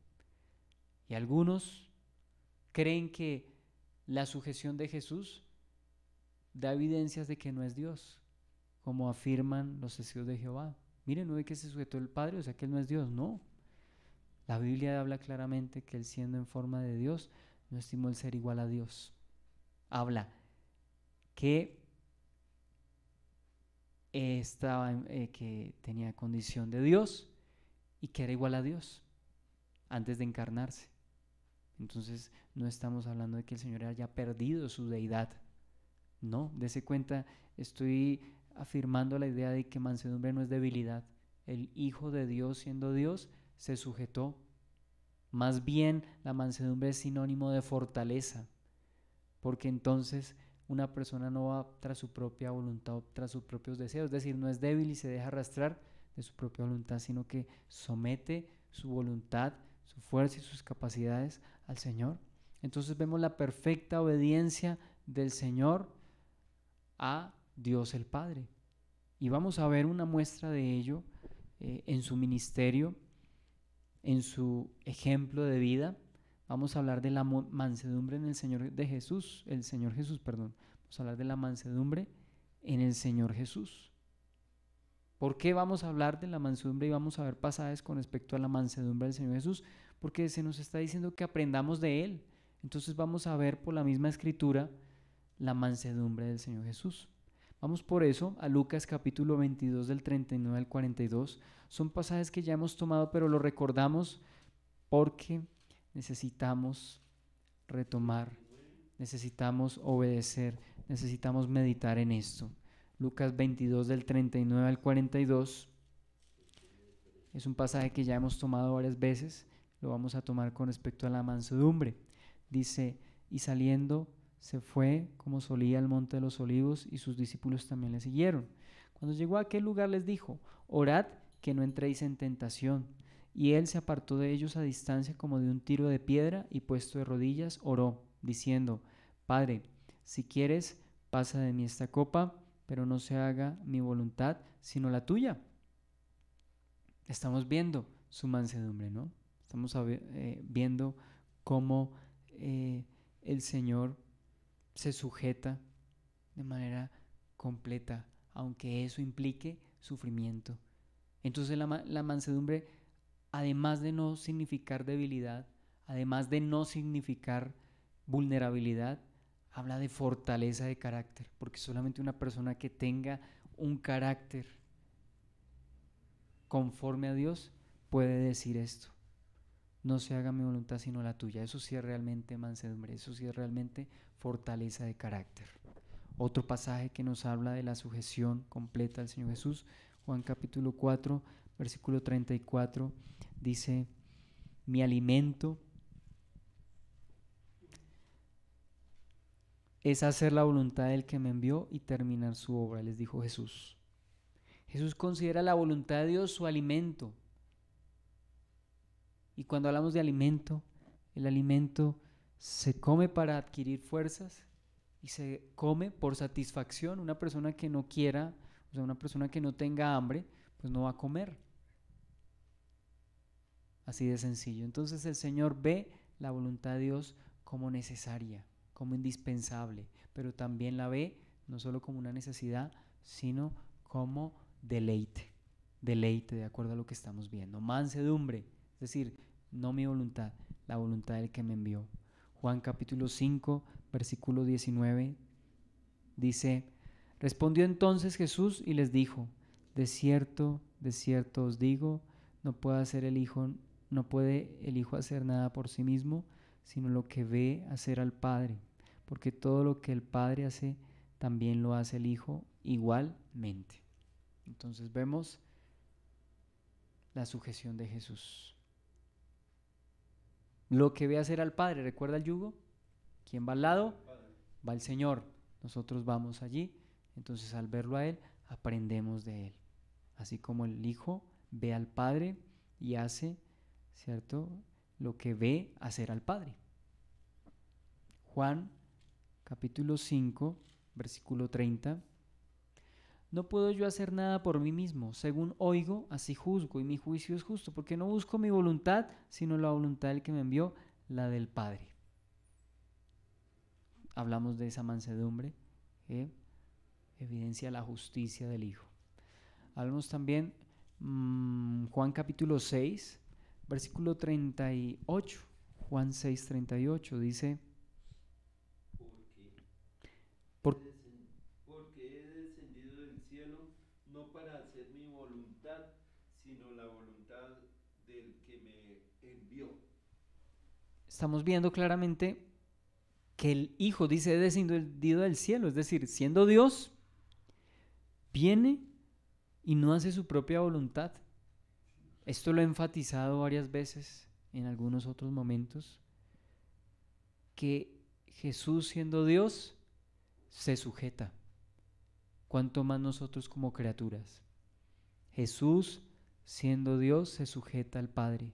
Y algunos creen que la sujeción de Jesús da evidencias de que no es Dios, como afirman los testigos de Jehová. Miren, no es que se sujetó el Padre, o sea que Él no es Dios. No. La Biblia habla claramente que Él siendo en forma de Dios, no estimó el ser igual a Dios. Habla que estaba eh, que tenía condición de Dios y que era igual a Dios antes de encarnarse. Entonces no estamos hablando de que el Señor haya perdido su deidad. No, dése cuenta, estoy afirmando la idea de que mansedumbre no es debilidad. El Hijo de Dios siendo Dios se sujetó más bien la mansedumbre es sinónimo de fortaleza, porque entonces una persona no va tras su propia voluntad, tras sus propios deseos, es decir, no es débil y se deja arrastrar de su propia voluntad, sino que somete su voluntad, su fuerza y sus capacidades al Señor. Entonces vemos la perfecta obediencia del Señor a Dios el Padre. Y vamos a ver una muestra de ello eh, en su ministerio en su ejemplo de vida. Vamos a hablar de la mansedumbre en el Señor de Jesús, el Señor Jesús, perdón. Vamos a hablar de la mansedumbre en el Señor Jesús. ¿Por qué vamos a hablar de la mansedumbre y vamos a ver pasajes con respecto a la mansedumbre del Señor Jesús? Porque se nos está diciendo que aprendamos de Él. Entonces vamos a ver por la misma escritura la mansedumbre del Señor Jesús. Vamos por eso a Lucas capítulo 22 del 39 al 42. Son pasajes que ya hemos tomado, pero los recordamos porque necesitamos retomar, necesitamos obedecer, necesitamos meditar en esto. Lucas 22 del 39 al 42 es un pasaje que ya hemos tomado varias veces, lo vamos a tomar con respecto a la mansedumbre. Dice, y saliendo se fue como solía al monte de los olivos y sus discípulos también le siguieron. Cuando llegó a aquel lugar les dijo, orad que no entréis en tentación. Y él se apartó de ellos a distancia como de un tiro de piedra y puesto de rodillas oró, diciendo, Padre, si quieres, pasa de mí esta copa, pero no se haga mi voluntad, sino la tuya. Estamos viendo su mansedumbre, ¿no? Estamos eh, viendo cómo eh, el Señor se sujeta de manera completa, aunque eso implique sufrimiento. Entonces la, la mansedumbre, además de no significar debilidad, además de no significar vulnerabilidad, habla de fortaleza de carácter, porque solamente una persona que tenga un carácter conforme a Dios puede decir esto no se haga mi voluntad sino la tuya. Eso sí es realmente mansedumbre, eso sí es realmente fortaleza de carácter. Otro pasaje que nos habla de la sujeción completa al Señor Jesús, Juan capítulo 4, versículo 34, dice, mi alimento es hacer la voluntad del que me envió y terminar su obra, les dijo Jesús. Jesús considera la voluntad de Dios su alimento, y cuando hablamos de alimento, el alimento se come para adquirir fuerzas y se come por satisfacción. Una persona que no quiera, o sea, una persona que no tenga hambre, pues no va a comer. Así de sencillo. Entonces el Señor ve la voluntad de Dios como necesaria, como indispensable, pero también la ve no solo como una necesidad, sino como deleite. Deleite, de acuerdo a lo que estamos viendo. Mansedumbre, es decir, no mi voluntad, la voluntad del que me envió. Juan capítulo 5, versículo 19 dice, respondió entonces Jesús y les dijo, de cierto, de cierto os digo, no puede hacer el hijo, no puede el hijo hacer nada por sí mismo, sino lo que ve hacer al Padre, porque todo lo que el Padre hace, también lo hace el Hijo igualmente. Entonces vemos la sujeción de Jesús. Lo que ve hacer al Padre, ¿recuerda el yugo? ¿Quién va al lado? va el Señor. Nosotros vamos allí. Entonces al verlo a Él, aprendemos de Él. Así como el Hijo ve al Padre y hace, ¿cierto? Lo que ve hacer al Padre. Juan capítulo 5, versículo 30. No puedo yo hacer nada por mí mismo. Según oigo, así juzgo, y mi juicio es justo, porque no busco mi voluntad, sino la voluntad del que me envió, la del Padre. Hablamos de esa mansedumbre que evidencia la justicia del Hijo. Hablamos también mm, Juan capítulo 6, versículo 38. Juan 6, 38 dice estamos viendo claramente que el Hijo dice descendido del cielo, es decir, siendo Dios, viene y no hace su propia voluntad. Esto lo he enfatizado varias veces en algunos otros momentos, que Jesús siendo Dios se sujeta, cuanto más nosotros como criaturas. Jesús siendo Dios se sujeta al Padre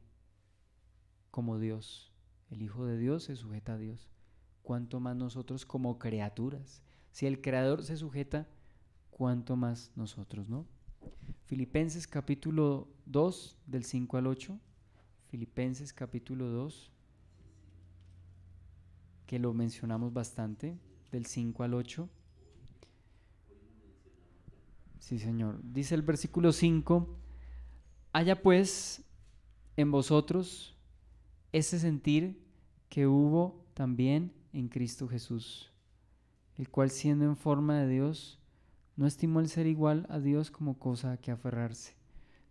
como Dios. El Hijo de Dios se sujeta a Dios. ¿Cuánto más nosotros como criaturas? Si el Creador se sujeta, ¿cuánto más nosotros, no? Filipenses capítulo 2, del 5 al 8. Filipenses capítulo 2, que lo mencionamos bastante, del 5 al 8. Sí, Señor. Dice el versículo 5, haya pues en vosotros ese sentir que hubo también en Cristo Jesús, el cual siendo en forma de Dios, no estimó el ser igual a Dios como cosa que aferrarse,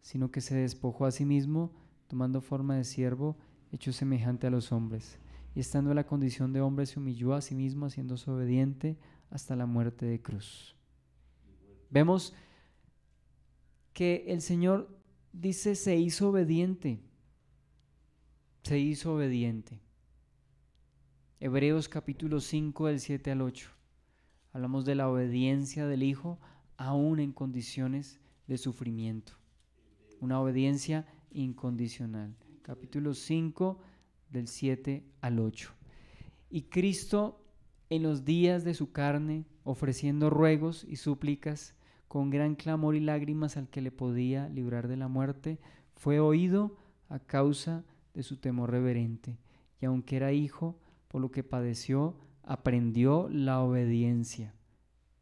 sino que se despojó a sí mismo, tomando forma de siervo, hecho semejante a los hombres, y estando en la condición de hombre se humilló a sí mismo, haciéndose obediente hasta la muerte de cruz. Vemos que el Señor dice se hizo obediente se hizo obediente. Hebreos capítulo 5 del 7 al 8. Hablamos de la obediencia del Hijo aún en condiciones de sufrimiento. Una obediencia incondicional. Capítulo 5 del 7 al 8. Y Cristo en los días de su carne, ofreciendo ruegos y súplicas, con gran clamor y lágrimas al que le podía librar de la muerte, fue oído a causa de de su temor reverente, y aunque era hijo, por lo que padeció, aprendió la obediencia.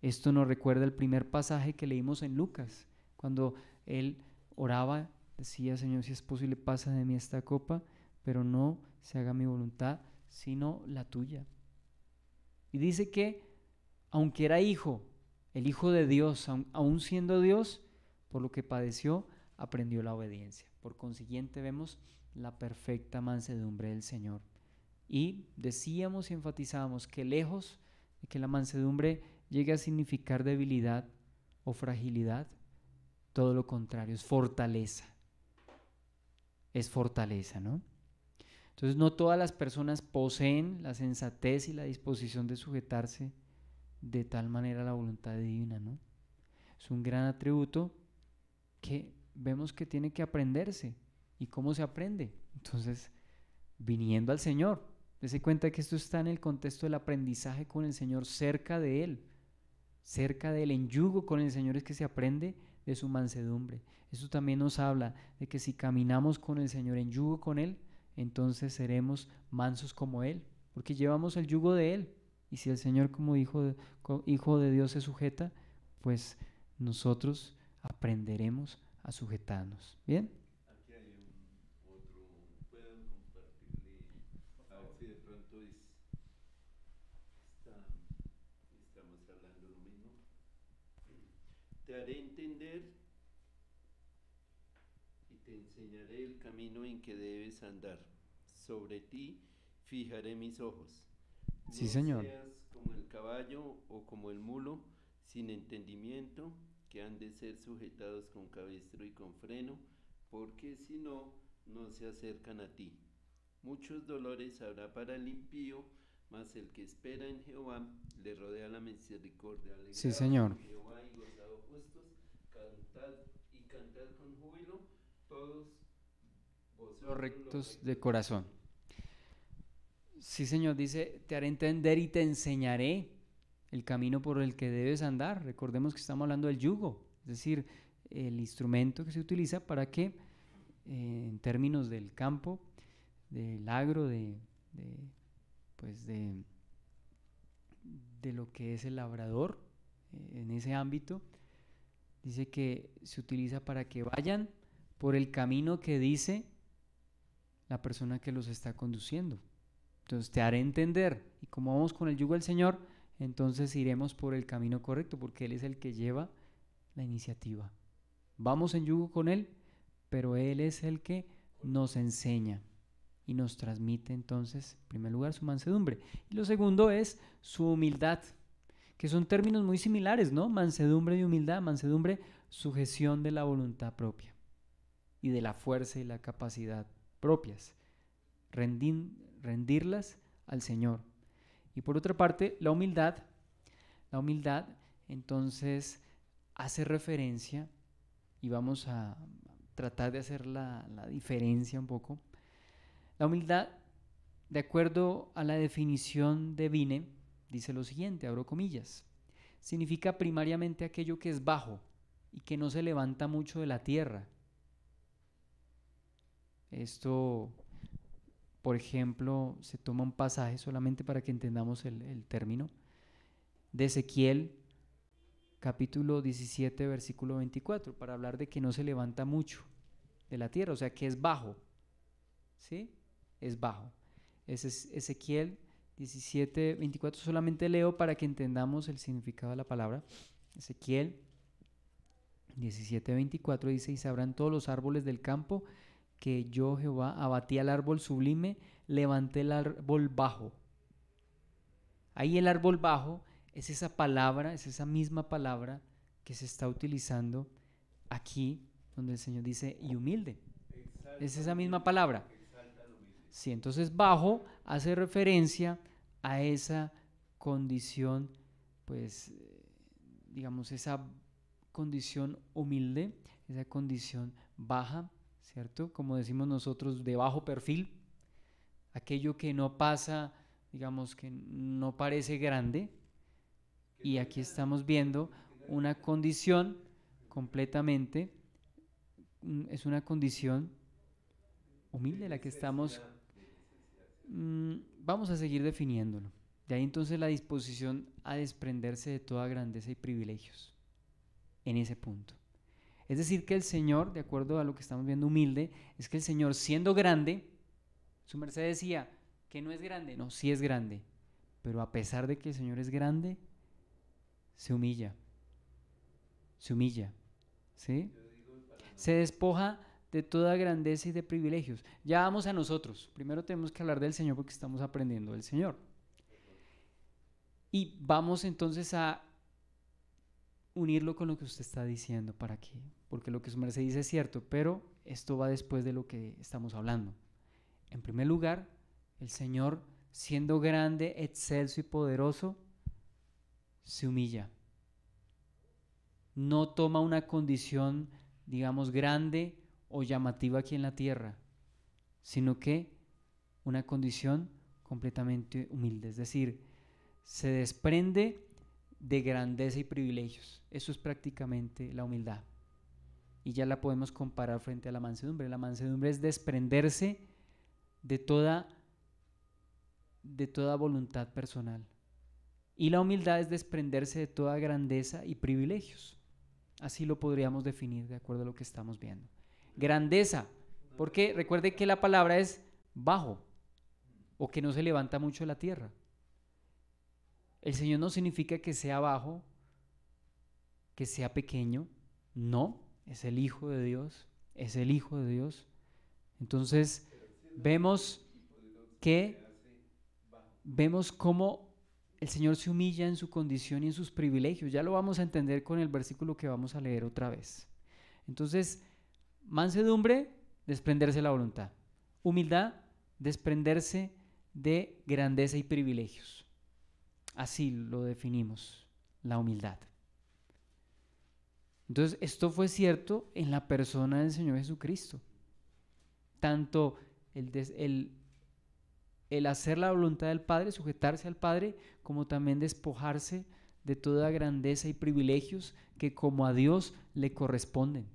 Esto nos recuerda el primer pasaje que leímos en Lucas, cuando él oraba, decía, Señor, si es posible, pasa de mí esta copa, pero no se haga mi voluntad, sino la tuya. Y dice que, aunque era hijo, el hijo de Dios, aún siendo Dios, por lo que padeció, aprendió la obediencia. Por consiguiente, vemos la perfecta mansedumbre del Señor. Y decíamos y enfatizábamos que lejos de que la mansedumbre llegue a significar debilidad o fragilidad, todo lo contrario, es fortaleza. Es fortaleza, ¿no? Entonces no todas las personas poseen la sensatez y la disposición de sujetarse de tal manera a la voluntad divina, ¿no? Es un gran atributo que vemos que tiene que aprenderse ¿Y cómo se aprende? Entonces, viniendo al Señor. Dese cuenta que esto está en el contexto del aprendizaje con el Señor, cerca de Él, cerca de Él, en yugo con el Señor es que se aprende de su mansedumbre. Esto también nos habla de que si caminamos con el Señor en yugo con Él, entonces seremos mansos como Él, porque llevamos el yugo de Él. Y si el Señor como hijo de, como hijo de Dios se sujeta, pues nosotros aprenderemos a sujetarnos. ¿Bien? te haré entender y te enseñaré el camino en que debes andar. Sobre ti fijaré mis ojos. sí, señor. como el caballo o como el mulo, sin entendimiento, que han de ser sujetados con cabestro y con freno, porque si no, no se acercan a ti. Muchos dolores habrá para el impío, mas el que espera en Jehová le rodea la misericordia. sí, señor. y justos, cantad y cantad con júbilo todos vosotros rectos de corazón. Sí, Señor, dice, te haré entender y te enseñaré el camino por el que debes andar. Recordemos que estamos hablando del yugo, es decir, el instrumento que se utiliza para que, eh, en términos del campo, del agro, de, pues de, de lo que es el labrador eh, en ese ámbito, dice que se utiliza para que vayan por el camino que dice la persona que los está conduciendo. Entonces te haré entender. Y como vamos con el yugo del Señor, entonces iremos por el camino correcto, porque Él es el que lleva la iniciativa. Vamos en yugo con Él, pero Él es el que nos enseña y nos transmite entonces, en primer lugar, su mansedumbre. Y lo segundo es su humildad que son términos muy similares, ¿no? Mansedumbre y humildad, mansedumbre, sujeción de la voluntad propia y de la fuerza y la capacidad propias, Rendir, rendirlas al Señor. Y por otra parte, la humildad, la humildad entonces hace referencia, y vamos a tratar de hacer la, la diferencia un poco, la humildad, de acuerdo a la definición de Vine, dice lo siguiente, abro comillas, significa primariamente aquello que es bajo y que no se levanta mucho de la tierra. Esto, por ejemplo, se toma un pasaje solamente para que entendamos el, término de Ezequiel capítulo 17 versículo 24 para hablar de que no se levanta mucho de la tierra, o sea que es bajo, ¿sí? Es bajo. Ese es Ezequiel 17, 24 solamente leo para que entendamos el significado de la palabra. Ezequiel 17, 24 dice, y sabrán todos los árboles del campo que yo Jehová abatí al árbol sublime, levanté el árbol bajo. Ahí el árbol bajo es esa palabra, es esa misma palabra que se está utilizando aquí, donde el Señor dice, y humilde. es esa misma palabra. Sí, entonces bajo hace referencia a a esa condición, pues, digamos, esa condición humilde, esa condición baja, ¿cierto? Como decimos nosotros, de bajo perfil, aquello que no pasa, digamos, que no parece grande. Y aquí estamos viendo una condición completamente, mm, es una condición humilde la que estamos Mm, vamos a seguir definiéndolo. De ahí entonces la disposición a desprenderse de toda grandeza y privilegios en ese punto. Es decir, que el Señor, de acuerdo a lo que estamos viendo humilde, es que el Señor siendo grande, su merced decía que no es grande, no, sí es grande, pero a pesar de que el Señor es grande, se humilla, se humilla, ¿sí? Se despoja de toda grandeza y de privilegios. Ya vamos a nosotros. Primero tenemos que hablar del Señor porque estamos aprendiendo del Señor. Y vamos entonces a unirlo con lo que usted está diciendo para qué? porque lo que su merced dice es cierto, pero esto va después de lo que estamos hablando. En primer lugar, el Señor, siendo grande, excelso y poderoso, se humilla. No toma una condición, digamos, grande, o llamativa aquí en la tierra, sino que una condición completamente humilde, es decir, se desprende de grandeza y privilegios. Eso es prácticamente la humildad. Y ya la podemos comparar frente a la mansedumbre. La mansedumbre es desprenderse de toda de toda voluntad personal. Y la humildad es desprenderse de toda grandeza y privilegios. Así lo podríamos definir de acuerdo a lo que estamos viendo grandeza, porque recuerde que la palabra es bajo o que no se levanta mucho la tierra. El Señor no significa que sea bajo, que sea pequeño, no, es el Hijo de Dios, es el Hijo de Dios. Entonces vemos que vemos cómo el Señor se humilla en su condición y en sus privilegios. Ya lo vamos a entender con el versículo que vamos a leer otra vez. Entonces, Mansedumbre, desprenderse de la voluntad. Humildad, desprenderse de grandeza y privilegios. Así lo definimos, la humildad. Entonces, esto fue cierto en la persona del Señor Jesucristo. Tanto el, el hacer la voluntad del Padre, sujetarse al Padre, como también despojarse de toda grandeza y privilegios que como a Dios le corresponden.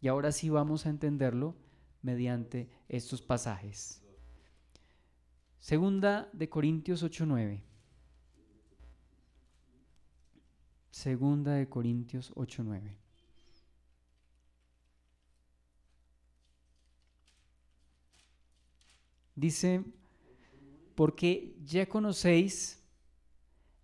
Y ahora sí vamos a entenderlo mediante estos pasajes. Segunda de Corintios 8:9. Segunda de Corintios 8:9. Dice, porque ya conocéis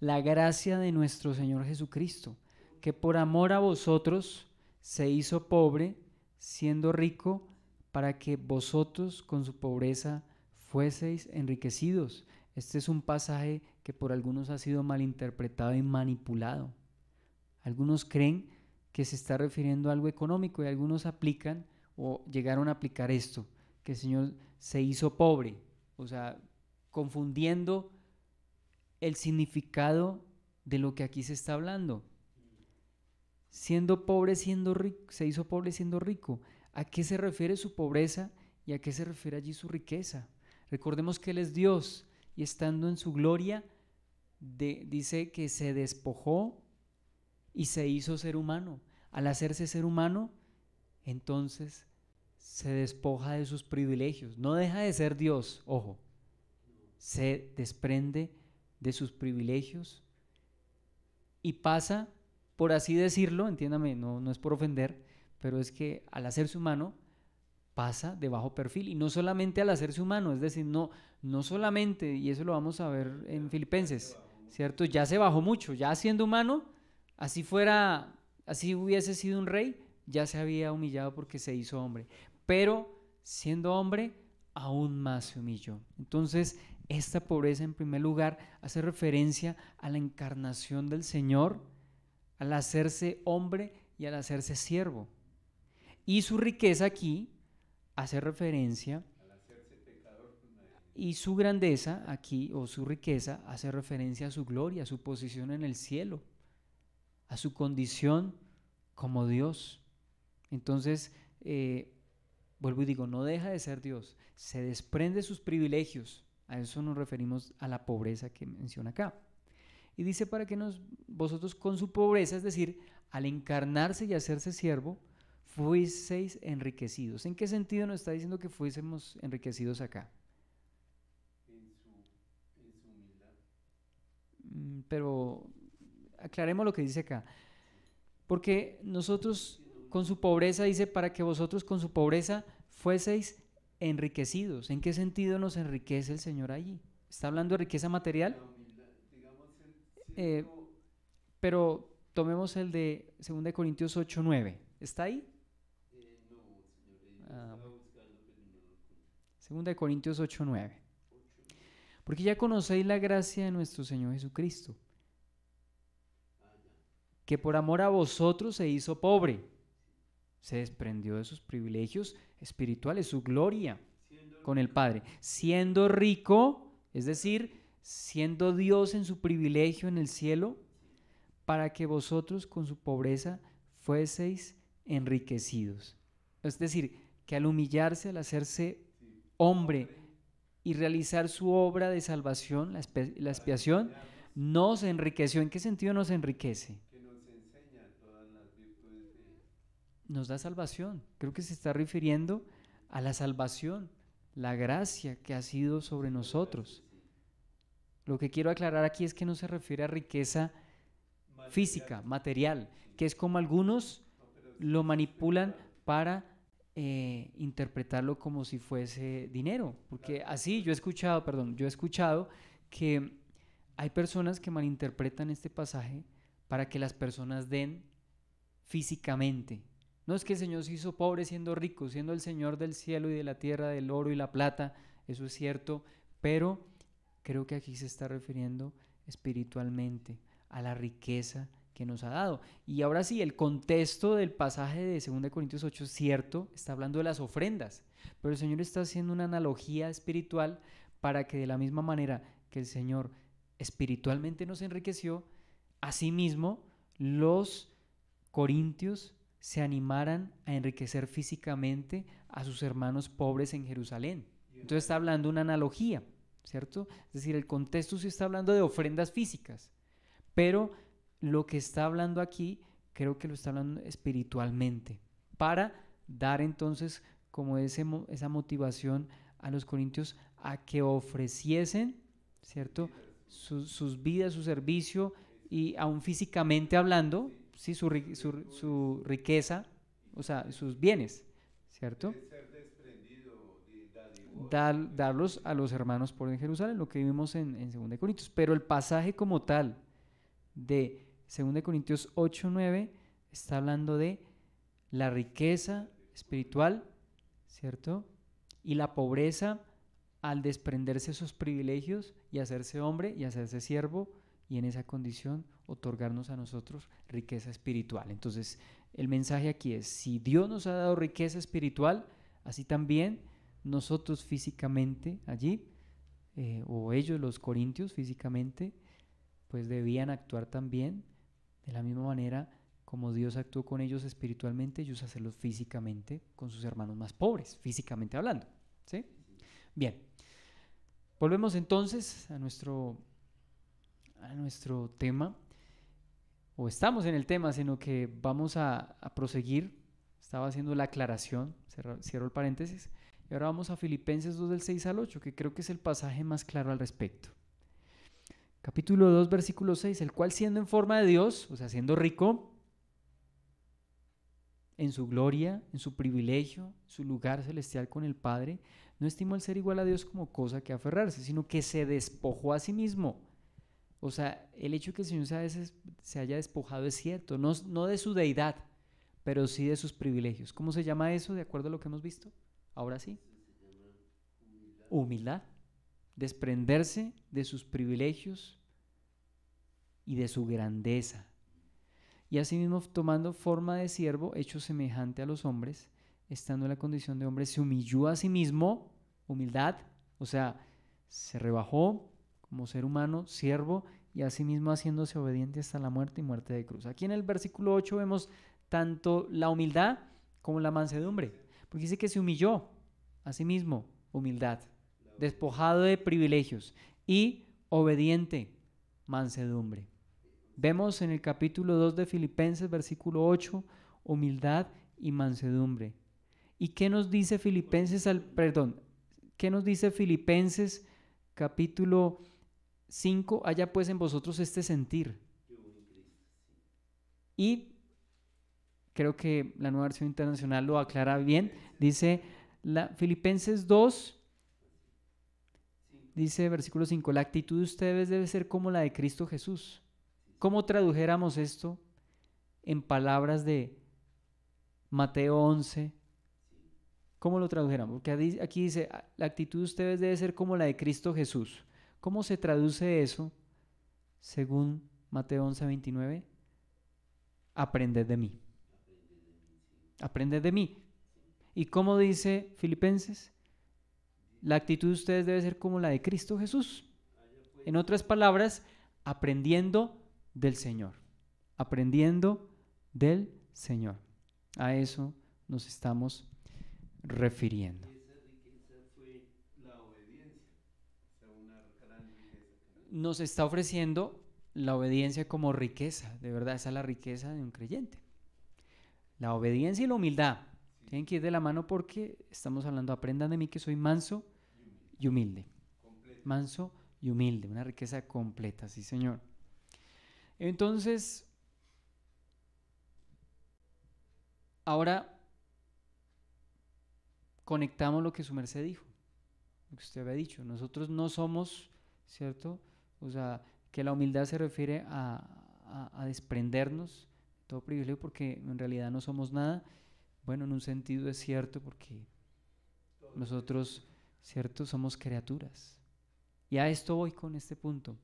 la gracia de nuestro Señor Jesucristo, que por amor a vosotros se hizo pobre siendo rico para que vosotros con su pobreza fueseis enriquecidos. Este es un pasaje que por algunos ha sido malinterpretado y manipulado. Algunos creen que se está refiriendo a algo económico y algunos aplican o llegaron a aplicar esto, que el Señor se hizo pobre, o sea, confundiendo el significado de lo que aquí se está hablando siendo pobre, siendo rico, se hizo pobre siendo rico. ¿A qué se refiere su pobreza y a qué se refiere allí su riqueza? Recordemos que Él es Dios y estando en su gloria, de, dice que se despojó y se hizo ser humano. Al hacerse ser humano, entonces se despoja de sus privilegios. No deja de ser Dios, ojo. Se desprende de sus privilegios y pasa por así decirlo, entiéndame, no, no es por ofender, pero es que al hacerse humano pasa de bajo perfil y no solamente al hacerse humano, es decir, no, no solamente, y eso lo vamos a ver en Filipenses, ¿cierto? Ya se bajó mucho, ya siendo humano, así fuera, así hubiese sido un rey, ya se había humillado porque se hizo hombre, pero siendo hombre, aún más se humilló. Entonces, esta pobreza en primer lugar hace referencia a la encarnación del Señor, al hacerse hombre y al hacerse siervo. Y su riqueza aquí hace referencia y su grandeza aquí, o su riqueza, hace referencia a su gloria, a su posición en el cielo, a su condición como Dios. Entonces, eh, vuelvo y digo, no deja de ser Dios, se desprende sus privilegios. A eso nos referimos a la pobreza que menciona acá. Y dice para que vosotros con su pobreza, es decir, al encarnarse y hacerse siervo, fueseis enriquecidos. ¿En qué sentido nos está diciendo que fuésemos enriquecidos acá? en su humildad. Pero aclaremos lo que dice acá. Porque nosotros con su pobreza, dice, para que vosotros con su pobreza fueseis enriquecidos. ¿En qué sentido nos enriquece el Señor allí? ¿Está hablando de riqueza material? Eh, pero tomemos el de 2 Corintios 8, 9. ¿Está ahí? Ah. segunda 2 Corintios 8.9 Porque ya conocéis la gracia de nuestro Señor Jesucristo, que por amor a vosotros se hizo pobre, se desprendió de sus privilegios espirituales, su gloria con el Padre, siendo rico, es decir, siendo Dios en su privilegio en el cielo, para que vosotros con su pobreza fueseis enriquecidos. Es decir, que al humillarse, al hacerse hombre y realizar su obra de salvación, la, expiación, nos enriqueció. ¿En qué sentido nos enriquece? Nos da salvación. Creo que se está refiriendo a la salvación, la gracia que ha sido sobre nosotros. Lo que quiero aclarar aquí es que no se refiere a riqueza física, material, que es como algunos lo manipulan para eh, interpretarlo como si fuese dinero. Porque así yo he escuchado, perdón, yo he escuchado que hay personas que malinterpretan este pasaje para que las personas den físicamente. No es que el Señor se hizo pobre siendo rico, siendo el Señor del cielo y de la tierra, del oro y la plata, eso es cierto, pero Creo que aquí se está refiriendo espiritualmente a la riqueza que nos ha dado. Y ahora sí, el contexto del pasaje de 2 Corintios 8 es cierto, está hablando de las ofrendas, pero el Señor está haciendo una analogía espiritual para que de la misma manera que el Señor espiritualmente nos enriqueció, asimismo los corintios se animaran a enriquecer físicamente a sus hermanos pobres en Jerusalén. Entonces está hablando una analogía. ¿cierto? Es decir, el contexto sí está hablando de ofrendas físicas, pero lo que está hablando aquí creo que lo está hablando espiritualmente, para dar entonces como ese, esa motivación a los corintios a que ofreciesen, ¿cierto? sus vidas, su servicio y aún físicamente hablando, sí, su, su riqueza, o sea, sus bienes, ¿cierto? darlos a los hermanos por en Jerusalén, lo que vimos en, en 2 Corintios. Pero el pasaje como tal de 2 Corintios 8, 9 está hablando de la riqueza espiritual, ¿cierto? Y la pobreza al desprenderse esos privilegios y hacerse hombre y hacerse siervo y en esa condición otorgarnos a nosotros riqueza espiritual. Entonces, el mensaje aquí es, si Dios nos ha dado riqueza espiritual, así también nosotros físicamente allí, eh, o ellos, los corintios físicamente, pues debían actuar también de la misma manera como Dios actuó con ellos espiritualmente, ellos hacerlo físicamente con sus hermanos más pobres, físicamente hablando. Bien, volvemos entonces a nuestro, a nuestro tema, o estamos en el tema, sino que vamos a, proseguir. Estaba haciendo la aclaración, cierro el paréntesis, y ahora vamos a Filipenses 2 del 6 al 8, que creo que es el pasaje más claro al respecto. Capítulo 2, versículo 6, el cual siendo en forma de Dios, o sea, siendo rico, en su gloria, en su privilegio, su lugar celestial con el Padre, no estimó el ser igual a Dios como cosa que aferrarse, sino que se despojó a sí mismo. O sea, el hecho de que el Señor se haya despojado es cierto, no, no de su deidad, pero sí de sus privilegios. ¿Cómo se llama eso de acuerdo a lo que hemos visto? Ahora sí. Humildad. Desprenderse de sus privilegios y de su grandeza. Y asimismo, tomando forma de siervo, hecho semejante a los hombres, estando en la condición de hombre, se humilló a sí mismo, humildad, o sea, se rebajó como ser humano, siervo, y asimismo haciéndose obediente hasta la muerte y muerte de cruz. Aquí en el versículo 8 vemos tanto la humildad como la mansedumbre. Porque dice que se humilló a sí mismo, humildad, despojado de privilegios y obediente, mansedumbre. Vemos en el capítulo 2 de Filipenses, versículo 8, humildad y mansedumbre. ¿Y qué nos dice Filipenses al perdón? ¿Qué nos dice Filipenses capítulo 5? Haya pues en vosotros este sentir. Y creo que la nueva versión internacional lo aclara bien, dice Filipenses 2, dice versículo 5, la actitud de ustedes debe ser como la de Cristo Jesús. ¿Cómo tradujéramos esto en palabras de Mateo 11? ¿Cómo lo tradujéramos? Porque aquí dice, ah, la actitud de ustedes debe ser como la de Cristo Jesús. ¿Cómo se traduce eso según Mateo 11, 29? Aprended de mí. Aprende de mí. ¿Y cómo dice Filipenses? La actitud de ustedes debe ser como la de Cristo Jesús. En otras palabras, aprendiendo del Señor. Aprendiendo del Señor. A eso nos estamos refiriendo. Nos está ofreciendo la obediencia como riqueza, de verdad, esa es la riqueza de un creyente. La obediencia y la humildad tienen que ir de la mano porque estamos hablando, aprendan de mí que soy manso y humilde. Manso y humilde, una riqueza completa, sí señor. Entonces, ahora conectamos lo que su merced dijo, lo que usted había dicho. Nosotros no somos, ¿cierto? O sea, que la humildad se refiere a, a desprendernos todo privilegio porque en realidad no somos nada. Bueno, en un sentido es cierto porque nosotros, ¿cierto? Somos criaturas. Y a esto voy con este punto.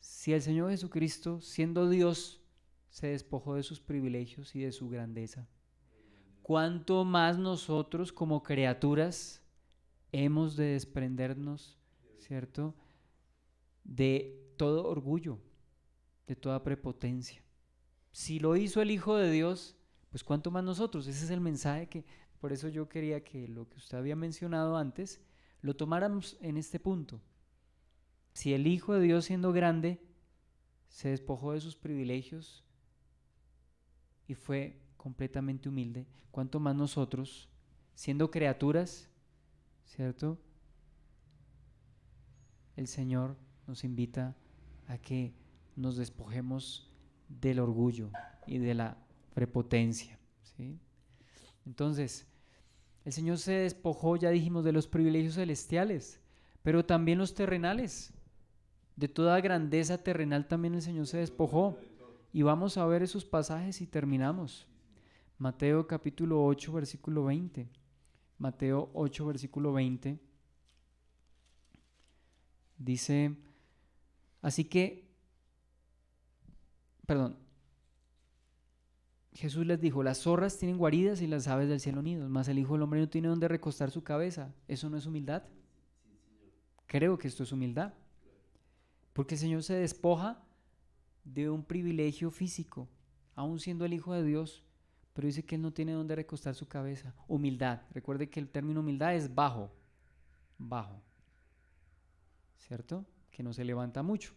Si el Señor Jesucristo, siendo Dios, se despojó de sus privilegios y de su grandeza, ¿cuánto más nosotros como criaturas hemos de desprendernos, ¿cierto? De todo orgullo, de toda prepotencia si lo hizo el Hijo de Dios, pues cuánto más nosotros. Ese es el mensaje que, por eso yo quería que lo que usted había mencionado antes, lo tomáramos en este punto. Si el Hijo de Dios siendo grande se despojó de sus privilegios y fue completamente humilde, cuanto más nosotros, siendo criaturas, ¿cierto? El Señor nos invita a que nos despojemos del orgullo y de la prepotencia. ¿sí? Entonces, el Señor se despojó, ya dijimos, de los privilegios celestiales, pero también los terrenales. De toda grandeza terrenal también el Señor se despojó. Y vamos a ver esos pasajes y terminamos. Mateo capítulo 8, versículo 20. Mateo 8, versículo 20. Dice, así que perdón, Jesús les dijo, las zorras tienen guaridas y las aves del cielo nidos, mas el Hijo del Hombre no tiene donde recostar su cabeza. ¿Eso no es humildad? Creo que esto es humildad. Porque el Señor se despoja de un privilegio físico, aún siendo el Hijo de Dios, pero dice que Él no tiene donde recostar su cabeza. Humildad. Recuerde que el término humildad es bajo, bajo, ¿cierto? Que no se levanta mucho.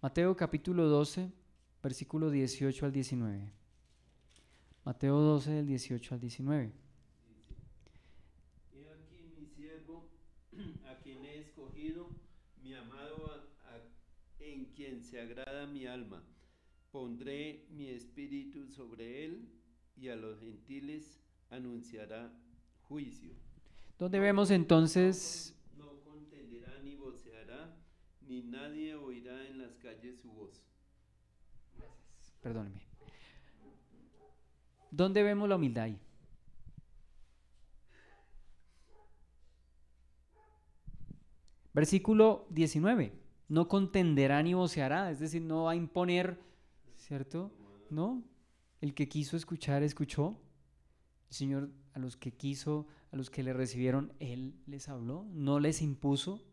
Mateo capítulo 12, versículo 18 al 19. Mateo 12, del 18 al 19. He aquí mi siervo, a quien he escogido, mi amado, en quien se agrada mi alma. Pondré mi espíritu sobre él y a los gentiles anunciará juicio. ¿Dónde vemos entonces ni nadie oirá en las calles su voz. Gracias. Perdóneme. ¿Dónde vemos la humildad ahí? Versículo 19. No contenderá ni voceará, es decir, no va a imponer, ¿cierto? No. El que quiso escuchar, escuchó. El Señor a los que quiso, a los que le recibieron, Él les habló, no les impuso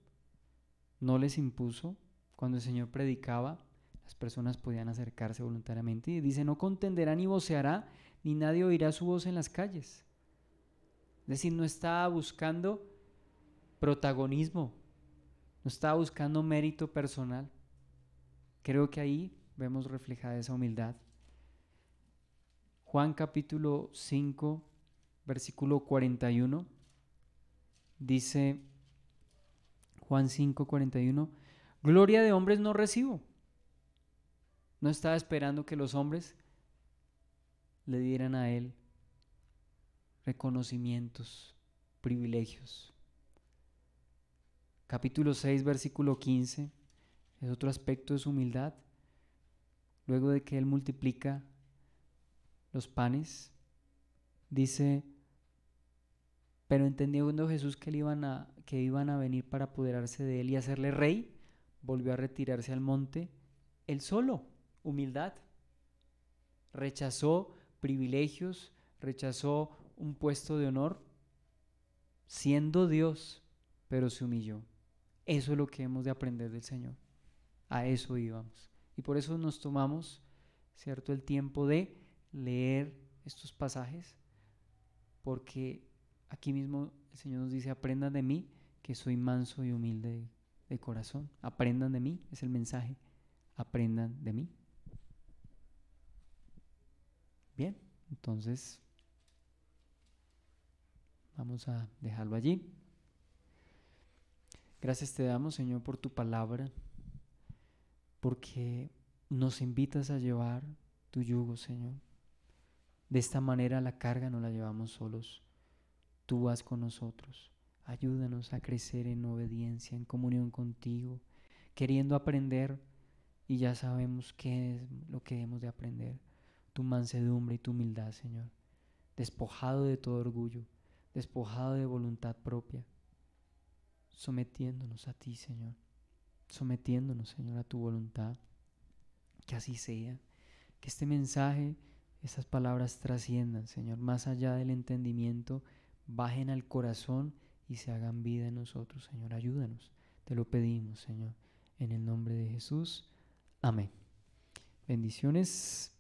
no les impuso. Cuando el Señor predicaba, las personas podían acercarse voluntariamente. Y dice, no contenderá ni voceará, ni nadie oirá su voz en las calles. Es decir, no estaba buscando protagonismo, no estaba buscando mérito personal. Creo que ahí vemos reflejada esa humildad. Juan capítulo 5, versículo 41, dice, Juan 5, 41, gloria de hombres no recibo. No estaba esperando que los hombres le dieran a él reconocimientos, privilegios. Capítulo 6, versículo 15, es otro aspecto de su humildad. Luego de que él multiplica los panes, dice, pero entendiendo Jesús que, le iban a, que iban a venir para apoderarse de él y hacerle rey, volvió a retirarse al monte él solo, humildad. Rechazó privilegios, rechazó un puesto de honor, siendo Dios, pero se humilló. Eso es lo que hemos de aprender del Señor. A eso íbamos. Y por eso nos tomamos, ¿cierto?, el tiempo de leer estos pasajes, porque aquí mismo el Señor nos dice, aprendan de mí, que soy manso y humilde de, corazón. Aprendan de mí, es el mensaje. Aprendan de mí. Bien, entonces vamos a dejarlo allí. Gracias te damos, Señor, por tu palabra, porque nos invitas a llevar tu yugo, Señor. De esta manera la carga no la llevamos solos, Tú vas con nosotros. Ayúdanos a crecer en obediencia, en comunión contigo, queriendo aprender y ya sabemos qué es lo que hemos de aprender. Tu mansedumbre y tu humildad, Señor. Despojado de todo orgullo, despojado de voluntad propia, sometiéndonos a ti, Señor. Sometiéndonos, Señor, a tu voluntad. Que así sea. Que este mensaje, estas palabras trasciendan, Señor, más allá del entendimiento bajen al corazón y se hagan vida en nosotros, Señor. Ayúdanos. Te lo pedimos, Señor. En el nombre de Jesús. Amén. Bendiciones.